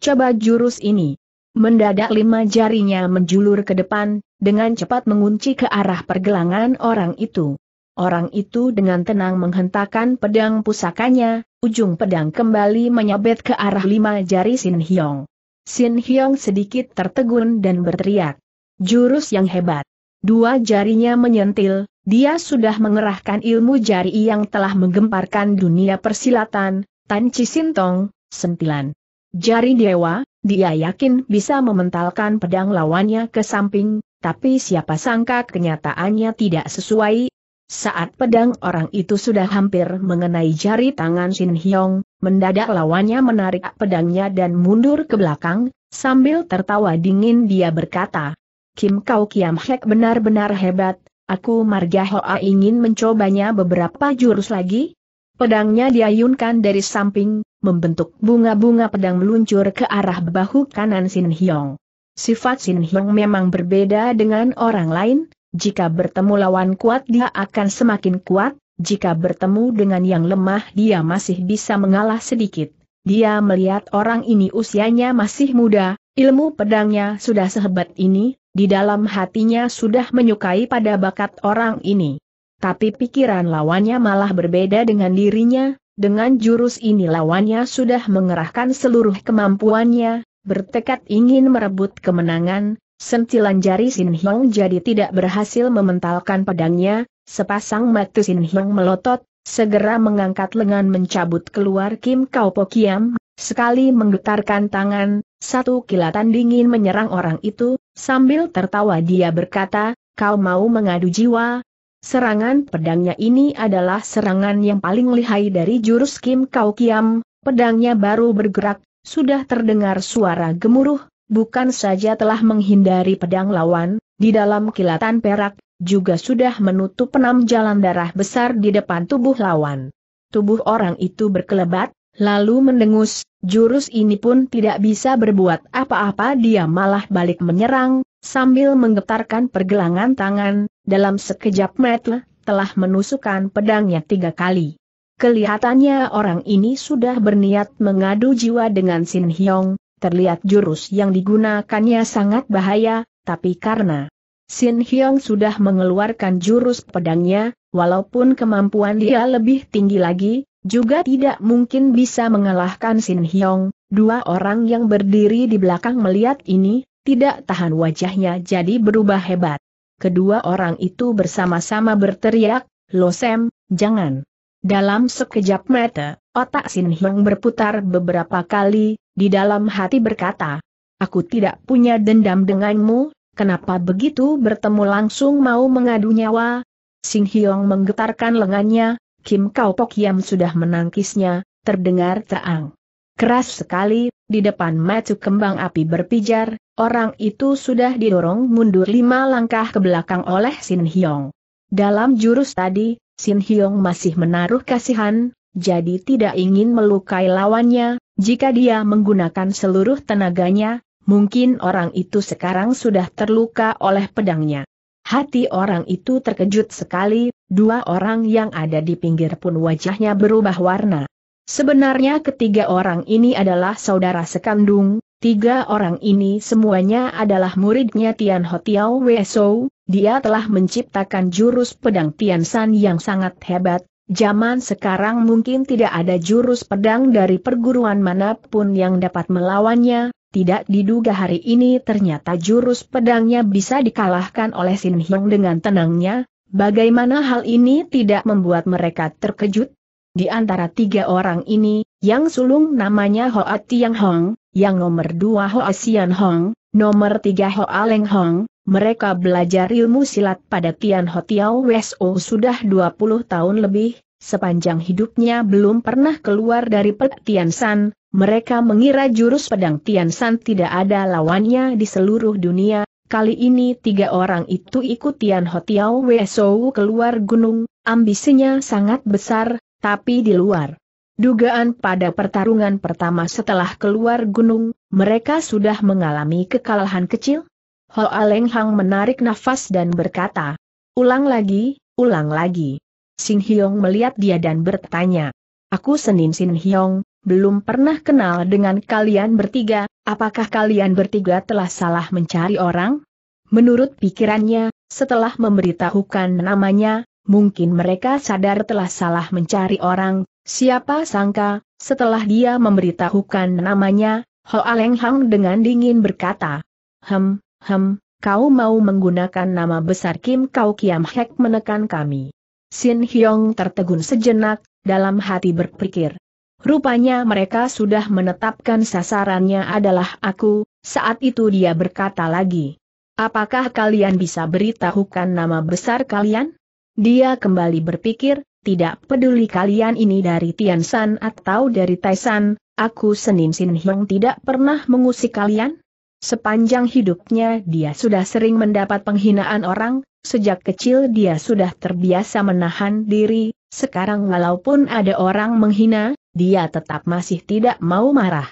Coba jurus ini. Mendadak lima jarinya menjulur ke depan, dengan cepat mengunci ke arah pergelangan orang itu. Orang itu dengan tenang menghentakkan pedang pusakanya, ujung pedang kembali menyabet ke arah lima jari Sin Hyong. Sin Hyong sedikit tertegun dan berteriak. Jurus yang hebat. Dua jarinya menyentil, dia sudah mengerahkan ilmu jari yang telah menggemparkan dunia persilatan, Tan Chi Tong, sentilan. Jari dewa, dia yakin bisa mementalkan pedang lawannya ke samping, tapi siapa sangka kenyataannya tidak sesuai saat pedang orang itu sudah hampir mengenai jari tangan Shin Hyong, mendadak lawannya menarik pedangnya dan mundur ke belakang, sambil tertawa dingin dia berkata, Kim Kau Kiam Hek benar-benar hebat, aku Marga Hoa ingin mencobanya beberapa jurus lagi. Pedangnya diayunkan dari samping, membentuk bunga-bunga pedang meluncur ke arah bahu kanan Shin Hyong. Sifat Shin Hyong memang berbeda dengan orang lain, jika bertemu lawan kuat dia akan semakin kuat, jika bertemu dengan yang lemah dia masih bisa mengalah sedikit. Dia melihat orang ini usianya masih muda, ilmu pedangnya sudah sehebat ini, di dalam hatinya sudah menyukai pada bakat orang ini. Tapi pikiran lawannya malah berbeda dengan dirinya, dengan jurus ini lawannya sudah mengerahkan seluruh kemampuannya, bertekad ingin merebut kemenangan, Sentilan jari Sin Hyong jadi tidak berhasil mementalkan pedangnya, sepasang mata Sin Hyong melotot, segera mengangkat lengan mencabut keluar Kim Kau Pokiam, sekali menggetarkan tangan, satu kilatan dingin menyerang orang itu, sambil tertawa dia berkata, kau mau mengadu jiwa? Serangan pedangnya ini adalah serangan yang paling lihai dari jurus Kim Kau Kiam, pedangnya baru bergerak, sudah terdengar suara gemuruh, bukan saja telah menghindari pedang lawan, di dalam kilatan perak, juga sudah menutup enam jalan darah besar di depan tubuh lawan. Tubuh orang itu berkelebat, lalu mendengus, jurus ini pun tidak bisa berbuat apa-apa dia malah balik menyerang, sambil menggetarkan pergelangan tangan, dalam sekejap mata telah menusukkan pedangnya tiga kali. Kelihatannya orang ini sudah berniat mengadu jiwa dengan Sin Hyong, terlihat jurus yang digunakannya sangat bahaya, tapi karena Sin Hyong sudah mengeluarkan jurus pedangnya, walaupun kemampuan dia lebih tinggi lagi, juga tidak mungkin bisa mengalahkan Sin Hyong. Dua orang yang berdiri di belakang melihat ini, tidak tahan wajahnya jadi berubah hebat. Kedua orang itu bersama-sama berteriak, Lo Sam, jangan. Dalam sekejap mata, otak Sin Hyong berputar beberapa kali, di dalam hati berkata, Aku tidak punya dendam denganmu, kenapa begitu bertemu langsung mau mengadu nyawa? Sing Hyong menggetarkan lengannya, Kim Kau Pok Yam sudah menangkisnya, terdengar caang, Keras sekali, di depan mata kembang api berpijar, orang itu sudah didorong mundur lima langkah ke belakang oleh Sin Hyong. Dalam jurus tadi, Sin Hyong masih menaruh kasihan, jadi tidak ingin melukai lawannya, jika dia menggunakan seluruh tenaganya, mungkin orang itu sekarang sudah terluka oleh pedangnya. Hati orang itu terkejut sekali, dua orang yang ada di pinggir pun wajahnya berubah warna. Sebenarnya ketiga orang ini adalah saudara sekandung, tiga orang ini semuanya adalah muridnya Tian Hotiao Weso, dia telah menciptakan jurus pedang Tian San yang sangat hebat, Zaman sekarang mungkin tidak ada jurus pedang dari perguruan manapun yang dapat melawannya, tidak diduga hari ini ternyata jurus pedangnya bisa dikalahkan oleh Sin Hyong dengan tenangnya, bagaimana hal ini tidak membuat mereka terkejut? Di antara tiga orang ini, yang sulung namanya Hoa Tiang Hong, yang nomor dua Hoa Sian Hong, nomor tiga Hoa Leng Hong, mereka belajar ilmu silat pada Tian Ho Tiao Weso sudah 20 tahun lebih, sepanjang hidupnya belum pernah keluar dari Pek Tian San, mereka mengira jurus pedang Tian San tidak ada lawannya di seluruh dunia, kali ini tiga orang itu ikut Tian Ho Tiao Weso keluar gunung, ambisinya sangat besar, tapi di luar. Dugaan pada pertarungan pertama setelah keluar gunung, mereka sudah mengalami kekalahan kecil, Ho Aleng Hang menarik nafas dan berkata, ulang lagi, ulang lagi. Sin Hyong melihat dia dan bertanya, aku Senin Sin Hyong, belum pernah kenal dengan kalian bertiga, apakah kalian bertiga telah salah mencari orang? Menurut pikirannya, setelah memberitahukan namanya, mungkin mereka sadar telah salah mencari orang, siapa sangka, setelah dia memberitahukan namanya, Ho Aleng Hang dengan dingin berkata, Hem, Hem, kau mau menggunakan nama besar Kim Kau Kiam Hek menekan kami. Sin Hyong tertegun sejenak, dalam hati berpikir. Rupanya mereka sudah menetapkan sasarannya adalah aku, saat itu dia berkata lagi. Apakah kalian bisa beritahukan nama besar kalian? Dia kembali berpikir, tidak peduli kalian ini dari Tian San atau dari Taisan, aku Senin Sin Hyong tidak pernah mengusik kalian? Sepanjang hidupnya dia sudah sering mendapat penghinaan orang, sejak kecil dia sudah terbiasa menahan diri, sekarang walaupun ada orang menghina, dia tetap masih tidak mau marah.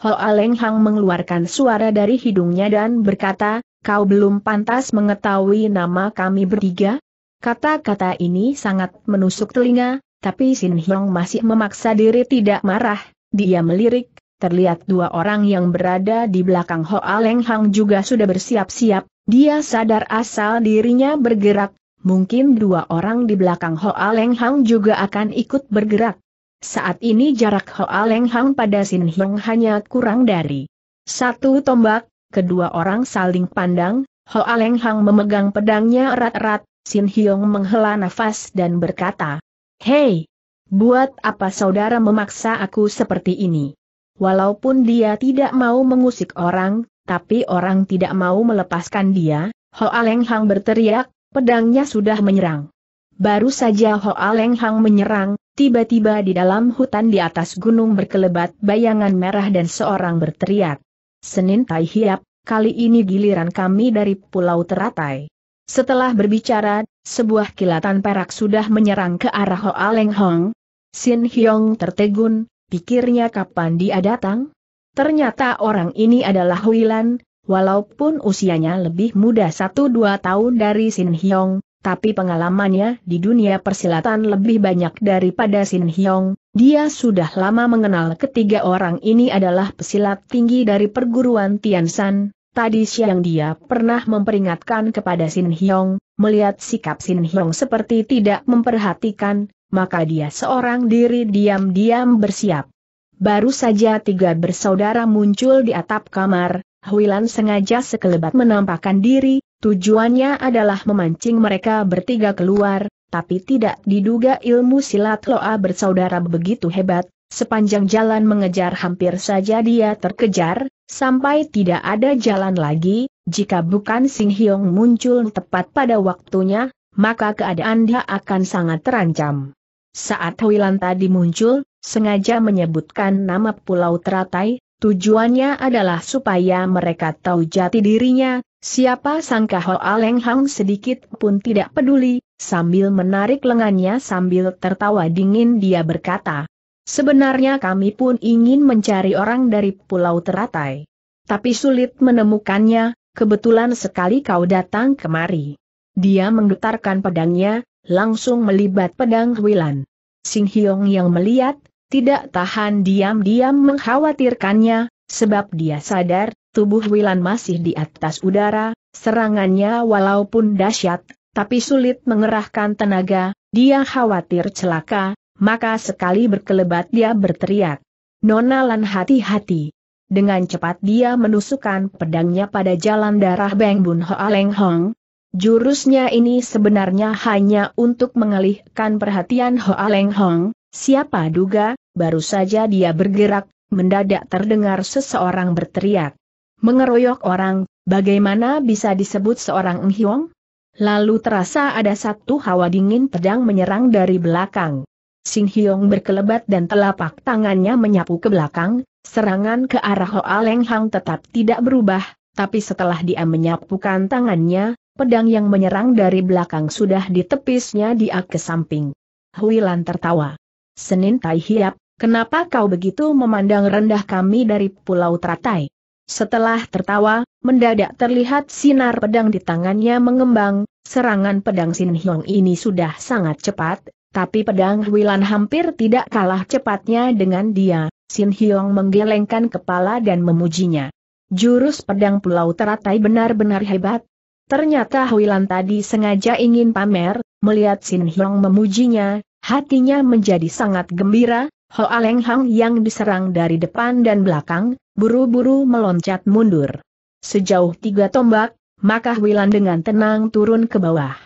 Ho Aleng Hang mengeluarkan suara dari hidungnya dan berkata, kau belum pantas mengetahui nama kami bertiga? Kata-kata ini sangat menusuk telinga, tapi Sin Hyong masih memaksa diri tidak marah, dia melirik, terlihat dua orang yang berada di belakang Hoa Leng Hang juga sudah bersiap-siap, dia sadar asal dirinya bergerak, mungkin dua orang di belakang Hoa Leng Hang juga akan ikut bergerak. Saat ini jarak Hoa Leng Hang pada Sin Hyong hanya kurang dari satu tombak, kedua orang saling pandang, Hoa Leng Hang memegang pedangnya erat-erat, Sin Hyong menghela nafas dan berkata, Hei, buat apa saudara memaksa aku seperti ini? Walaupun dia tidak mau mengusik orang, tapi orang tidak mau melepaskan dia, Hoa Leng Hang berteriak, pedangnya sudah menyerang. Baru saja Hoa Leng Hang menyerang, tiba-tiba di dalam hutan di atas gunung berkelebat bayangan merah dan seorang berteriak. Senin Tai Hiap, kali ini giliran kami dari Pulau Teratai. Setelah berbicara, sebuah kilatan perak sudah menyerang ke arah Hoa Leng Hong. Sin Hyong tertegun, pikirnya kapan dia datang? Ternyata orang ini adalah Huilan, walaupun usianya lebih muda 1-2 tahun dari Sin Hyong, tapi pengalamannya di dunia persilatan lebih banyak daripada Sin Hyong. Dia sudah lama mengenal ketiga orang ini adalah pesilat tinggi dari perguruan Tiansan. Tadi siang dia pernah memperingatkan kepada Sin Hyong, melihat sikap Sin Hyong seperti tidak memperhatikan, maka dia seorang diri diam-diam bersiap. Baru saja tiga bersaudara muncul di atap kamar, Huilan sengaja sekelebat menampakkan diri, tujuannya adalah memancing mereka bertiga keluar, tapi tidak diduga ilmu silat Loa bersaudara begitu hebat, sepanjang jalan mengejar hampir saja dia terkejar, sampai tidak ada jalan lagi, jika bukan Sing Hyong muncul tepat pada waktunya, maka keadaan dia akan sangat terancam. Saat Huilan tadi muncul, sengaja menyebutkan nama Pulau Teratai, tujuannya adalah supaya mereka tahu jati dirinya, siapa sangka Ho Aleng Hang sedikit pun tidak peduli, sambil menarik lengannya sambil tertawa dingin dia berkata, Sebenarnya kami pun ingin mencari orang dari Pulau Teratai. Tapi sulit menemukannya, kebetulan sekali kau datang kemari. Dia menggetarkan pedangnya, langsung melibat pedang Wilan. Sing Hyong yang melihat, tidak tahan diam-diam mengkhawatirkannya, sebab dia sadar, tubuh Wilan masih di atas udara, serangannya walaupun dahsyat, tapi sulit mengerahkan tenaga, dia khawatir celaka, maka sekali berkelebat dia berteriak. Nona Lan hati-hati. Dengan cepat dia menusukkan pedangnya pada jalan darah Beng Bun Hoa Leng Hong, Jurusnya ini sebenarnya hanya untuk mengalihkan perhatian Hoa Leng Hong, siapa duga, baru saja dia bergerak, mendadak terdengar seseorang berteriak. Mengeroyok orang, bagaimana bisa disebut seorang Eng Hiong? Lalu terasa ada satu hawa dingin pedang menyerang dari belakang. Sing Hiong berkelebat dan telapak tangannya menyapu ke belakang, serangan ke arah Hoa Leng Hong tetap tidak berubah, tapi setelah dia menyapukan tangannya, pedang yang menyerang dari belakang sudah ditepisnya dia ke samping. Huilan tertawa. Senin Tai Hiap, kenapa kau begitu memandang rendah kami dari Pulau Tratai? Setelah tertawa, mendadak terlihat sinar pedang di tangannya mengembang, serangan pedang Sin Hiong ini sudah sangat cepat, tapi pedang Huilan hampir tidak kalah cepatnya dengan dia, Sin Hiong menggelengkan kepala dan memujinya. Jurus pedang Pulau Teratai benar-benar hebat, Ternyata Huilan tadi sengaja ingin pamer, melihat Sin Hyong memujinya, hatinya menjadi sangat gembira, Hoa Leng Hang yang diserang dari depan dan belakang, buru-buru meloncat mundur. Sejauh tiga tombak, maka Huilan dengan tenang turun ke bawah.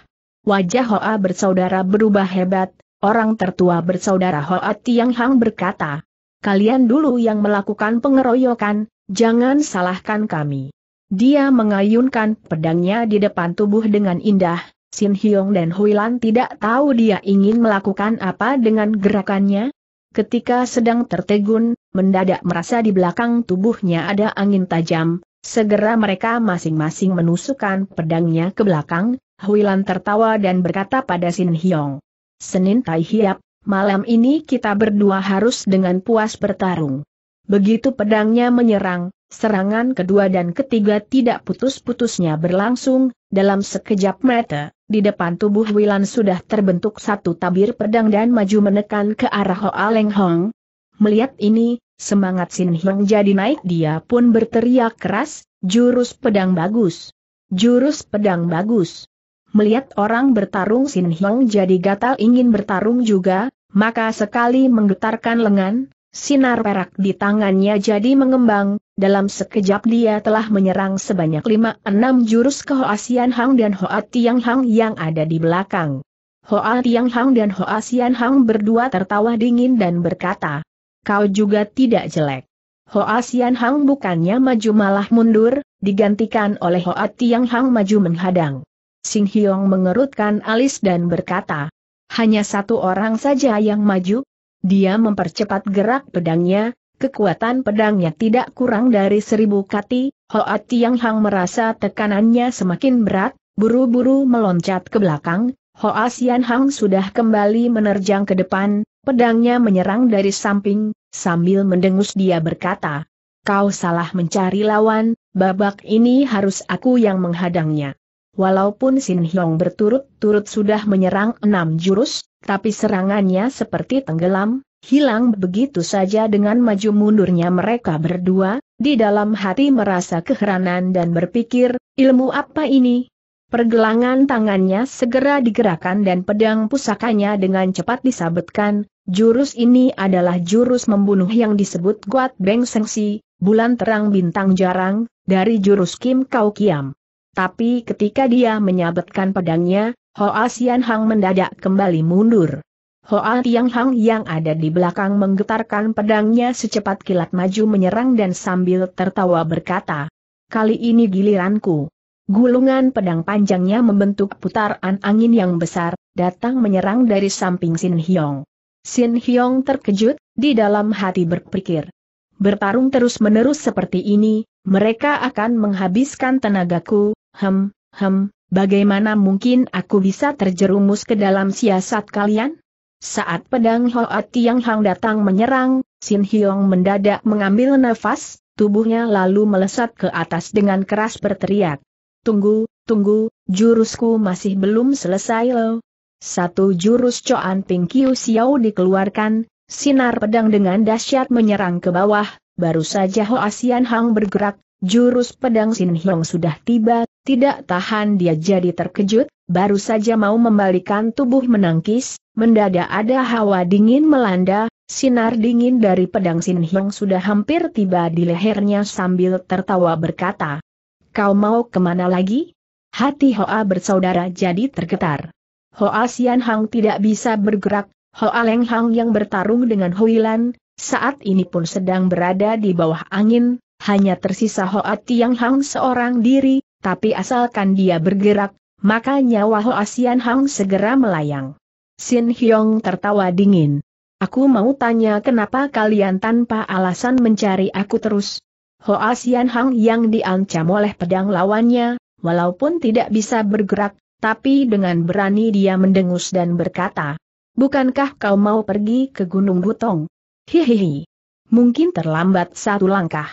Wajah Hoa bersaudara berubah hebat, orang tertua bersaudara Hoa Tiang Hang berkata, Kalian dulu yang melakukan pengeroyokan, jangan salahkan kami. Dia mengayunkan pedangnya di depan tubuh dengan indah, Sin Hyong dan Hui Lan tidak tahu dia ingin melakukan apa dengan gerakannya. Ketika sedang tertegun, mendadak merasa di belakang tubuhnya ada angin tajam, segera mereka masing-masing menusukkan pedangnya ke belakang, Hui Lan tertawa dan berkata pada Sin Hyong. Senin Tai Hiap, malam ini kita berdua harus dengan puas bertarung. Begitu pedangnya menyerang, serangan kedua dan ketiga tidak putus-putusnya berlangsung, dalam sekejap mata, di depan tubuh Wilan sudah terbentuk satu tabir pedang dan maju menekan ke arah Hoa Leng Hong. Melihat ini, semangat Sin Hong jadi naik dia pun berteriak keras, jurus pedang bagus. Jurus pedang bagus. Melihat orang bertarung Sin Hong jadi gatal ingin bertarung juga, maka sekali menggetarkan lengan, Sinar perak di tangannya jadi mengembang, dalam sekejap dia telah menyerang sebanyak lima enam jurus ke Hoa Sian Hang dan Hoa Tiang Hang yang ada di belakang. Hoa Tiang Hang dan Hoa Sian Hang berdua tertawa dingin dan berkata, Kau juga tidak jelek. Hoa Sian Hang bukannya maju malah mundur, digantikan oleh Hoa Tiang Hang maju menghadang. Sing Hyong mengerutkan alis dan berkata, hanya satu orang saja yang maju, dia mempercepat gerak pedangnya, kekuatan pedangnya tidak kurang dari seribu kati, Hoa Tiang Hang merasa tekanannya semakin berat, buru-buru meloncat ke belakang, Hoa Sian Hang sudah kembali menerjang ke depan, pedangnya menyerang dari samping, sambil mendengus dia berkata, Kau salah mencari lawan, babak ini harus aku yang menghadangnya. Walaupun Sin Hyong berturut-turut sudah menyerang enam jurus, tapi serangannya seperti tenggelam, hilang begitu saja dengan maju mundurnya mereka berdua, di dalam hati merasa keheranan dan berpikir, ilmu apa ini? Pergelangan tangannya segera digerakkan dan pedang pusakanya dengan cepat disabetkan, jurus ini adalah jurus membunuh yang disebut Guat Beng Sengsi, bulan terang bintang jarang, dari jurus Kim Kau Kiam. Tapi ketika dia menyabetkan pedangnya, Hoa Sian Hang mendadak kembali mundur. Hoa Tiang Hang yang ada di belakang menggetarkan pedangnya secepat kilat maju menyerang dan sambil tertawa berkata, Kali ini giliranku. Gulungan pedang panjangnya membentuk putaran angin yang besar, datang menyerang dari samping Sin Hyong. Sin Hyong terkejut, di dalam hati berpikir. Bertarung terus-menerus seperti ini, mereka akan menghabiskan tenagaku, hem, hem, bagaimana mungkin aku bisa terjerumus ke dalam siasat kalian? Saat pedang Hoa Tiang Hang datang menyerang, Sin Hyong mendadak mengambil nafas, tubuhnya lalu melesat ke atas dengan keras berteriak. Tunggu, tunggu, jurusku masih belum selesai loh. Satu jurus Coan Ping Kiu Xiao dikeluarkan, sinar pedang dengan dahsyat menyerang ke bawah, baru saja Hoa Sian Hang bergerak, jurus pedang Sin Hyong sudah tiba, tidak tahan dia jadi terkejut, baru saja mau membalikan tubuh menangkis, mendadak ada hawa dingin melanda, sinar dingin dari pedang Sin Hyong sudah hampir tiba di lehernya sambil tertawa berkata, Kau mau kemana lagi? Hati Hoa bersaudara jadi tergetar. Hoa Sian Hang tidak bisa bergerak, Hoa Leng Hang yang bertarung dengan Huilan, saat ini pun sedang berada di bawah angin, hanya tersisa Hoa Tiang Hang seorang diri, tapi asalkan dia bergerak, maka nyawa Hoa Sian Hang segera melayang. Sin Hyong tertawa dingin. Aku mau tanya kenapa kalian tanpa alasan mencari aku terus. Ho Asian Hang yang diancam oleh pedang lawannya, walaupun tidak bisa bergerak, tapi dengan berani dia mendengus dan berkata, Bukankah kau mau pergi ke Gunung Butong? Hihihi. Mungkin terlambat satu langkah.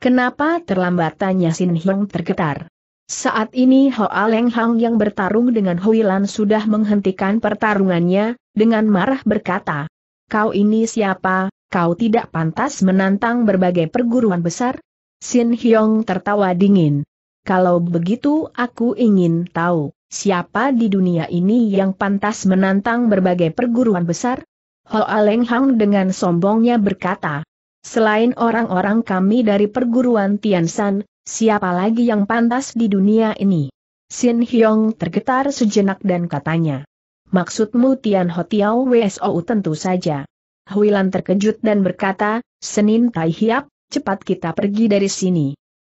Kenapa terlambat tanya Sin Hyong tergetar. Saat ini Hoa Leng Hang yang bertarung dengan Hui Lan sudah menghentikan pertarungannya, dengan marah berkata, Kau ini siapa, kau tidak pantas menantang berbagai perguruan besar? Sin Hyong tertawa dingin. Kalau begitu aku ingin tahu, siapa di dunia ini yang pantas menantang berbagai perguruan besar? Hoa Leng Hang dengan sombongnya berkata, Selain orang-orang kami dari perguruan Tian Tiansan, Siapa lagi yang pantas di dunia ini? Sin Hyong tergetar sejenak dan katanya. Maksudmu Tian Hotiao WSOU tentu saja. Huilan terkejut dan berkata, Senin Tai Hiap, cepat kita pergi dari sini.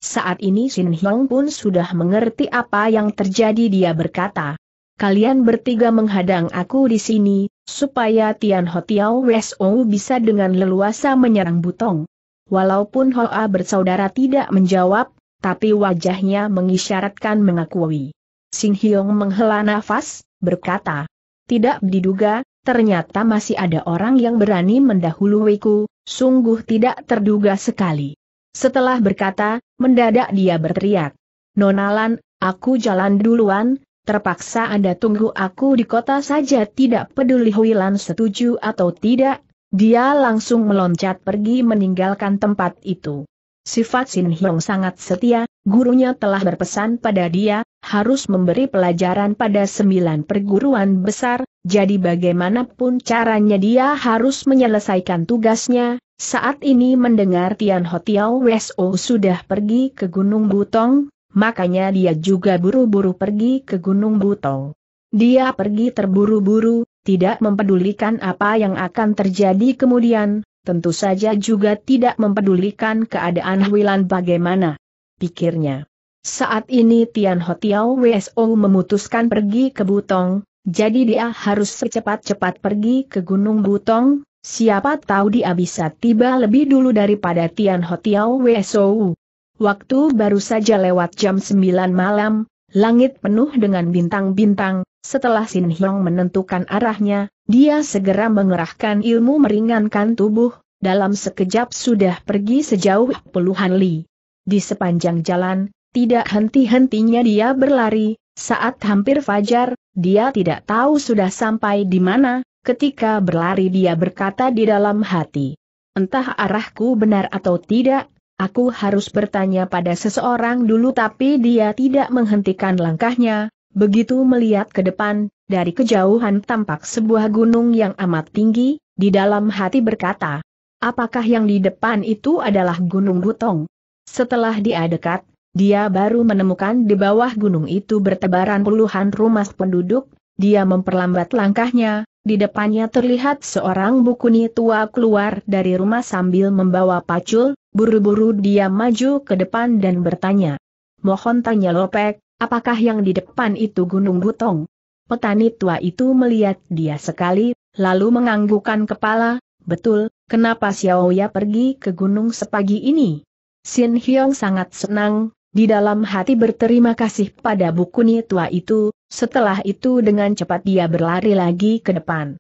Saat ini Sin Hyong pun sudah mengerti apa yang terjadi dia berkata. Kalian bertiga menghadang aku di sini, supaya Tian Hotiao WSOU bisa dengan leluasa menyerang Butong. Walaupun Hoa bersaudara tidak menjawab, tapi wajahnya mengisyaratkan mengakui. Sing Hyong menghela nafas, berkata, tidak diduga, ternyata masih ada orang yang berani mendahuluiku, sungguh tidak terduga sekali. Setelah berkata, mendadak dia berteriak. Nonalan, aku jalan duluan, terpaksa Anda tunggu aku di kota saja tidak peduli Huilan setuju atau tidak, dia langsung meloncat pergi meninggalkan tempat itu. Sifat Sin Hyong sangat setia, gurunya telah berpesan pada dia, harus memberi pelajaran pada sembilan perguruan besar, jadi bagaimanapun caranya dia harus menyelesaikan tugasnya, saat ini mendengar Tian Hotiao Weso sudah pergi ke Gunung Butong, makanya dia juga buru-buru pergi ke Gunung Butong. Dia pergi terburu-buru, tidak mempedulikan apa yang akan terjadi kemudian, tentu saja juga tidak mempedulikan keadaan Wilan bagaimana. Pikirnya. Saat ini Tian Hotiao WSO memutuskan pergi ke Butong, jadi dia harus secepat-cepat pergi ke Gunung Butong, siapa tahu dia bisa tiba lebih dulu daripada Tian Hotiao WSO. Waktu baru saja lewat jam 9 malam, langit penuh dengan bintang-bintang, setelah Sin Hyong menentukan arahnya, dia segera mengerahkan ilmu meringankan tubuh, dalam sekejap sudah pergi sejauh puluhan li. Di sepanjang jalan, tidak henti-hentinya dia berlari, saat hampir fajar, dia tidak tahu sudah sampai di mana, ketika berlari dia berkata di dalam hati. Entah arahku benar atau tidak, Aku harus bertanya pada seseorang dulu tapi dia tidak menghentikan langkahnya, begitu melihat ke depan, dari kejauhan tampak sebuah gunung yang amat tinggi, di dalam hati berkata, apakah yang di depan itu adalah Gunung Butong? Setelah dia dekat, dia baru menemukan di bawah gunung itu bertebaran puluhan rumah penduduk, dia memperlambat langkahnya, di depannya terlihat seorang bukuni tua keluar dari rumah sambil membawa pacul, buru-buru dia maju ke depan dan bertanya. Mohon tanya Lopek, apakah yang di depan itu Gunung Butong? Petani tua itu melihat dia sekali, lalu menganggukkan kepala, betul, kenapa Xiaoya pergi ke gunung sepagi ini? Xin Hyong sangat senang, di dalam hati berterima kasih pada bukuni tua itu, setelah itu dengan cepat dia berlari lagi ke depan.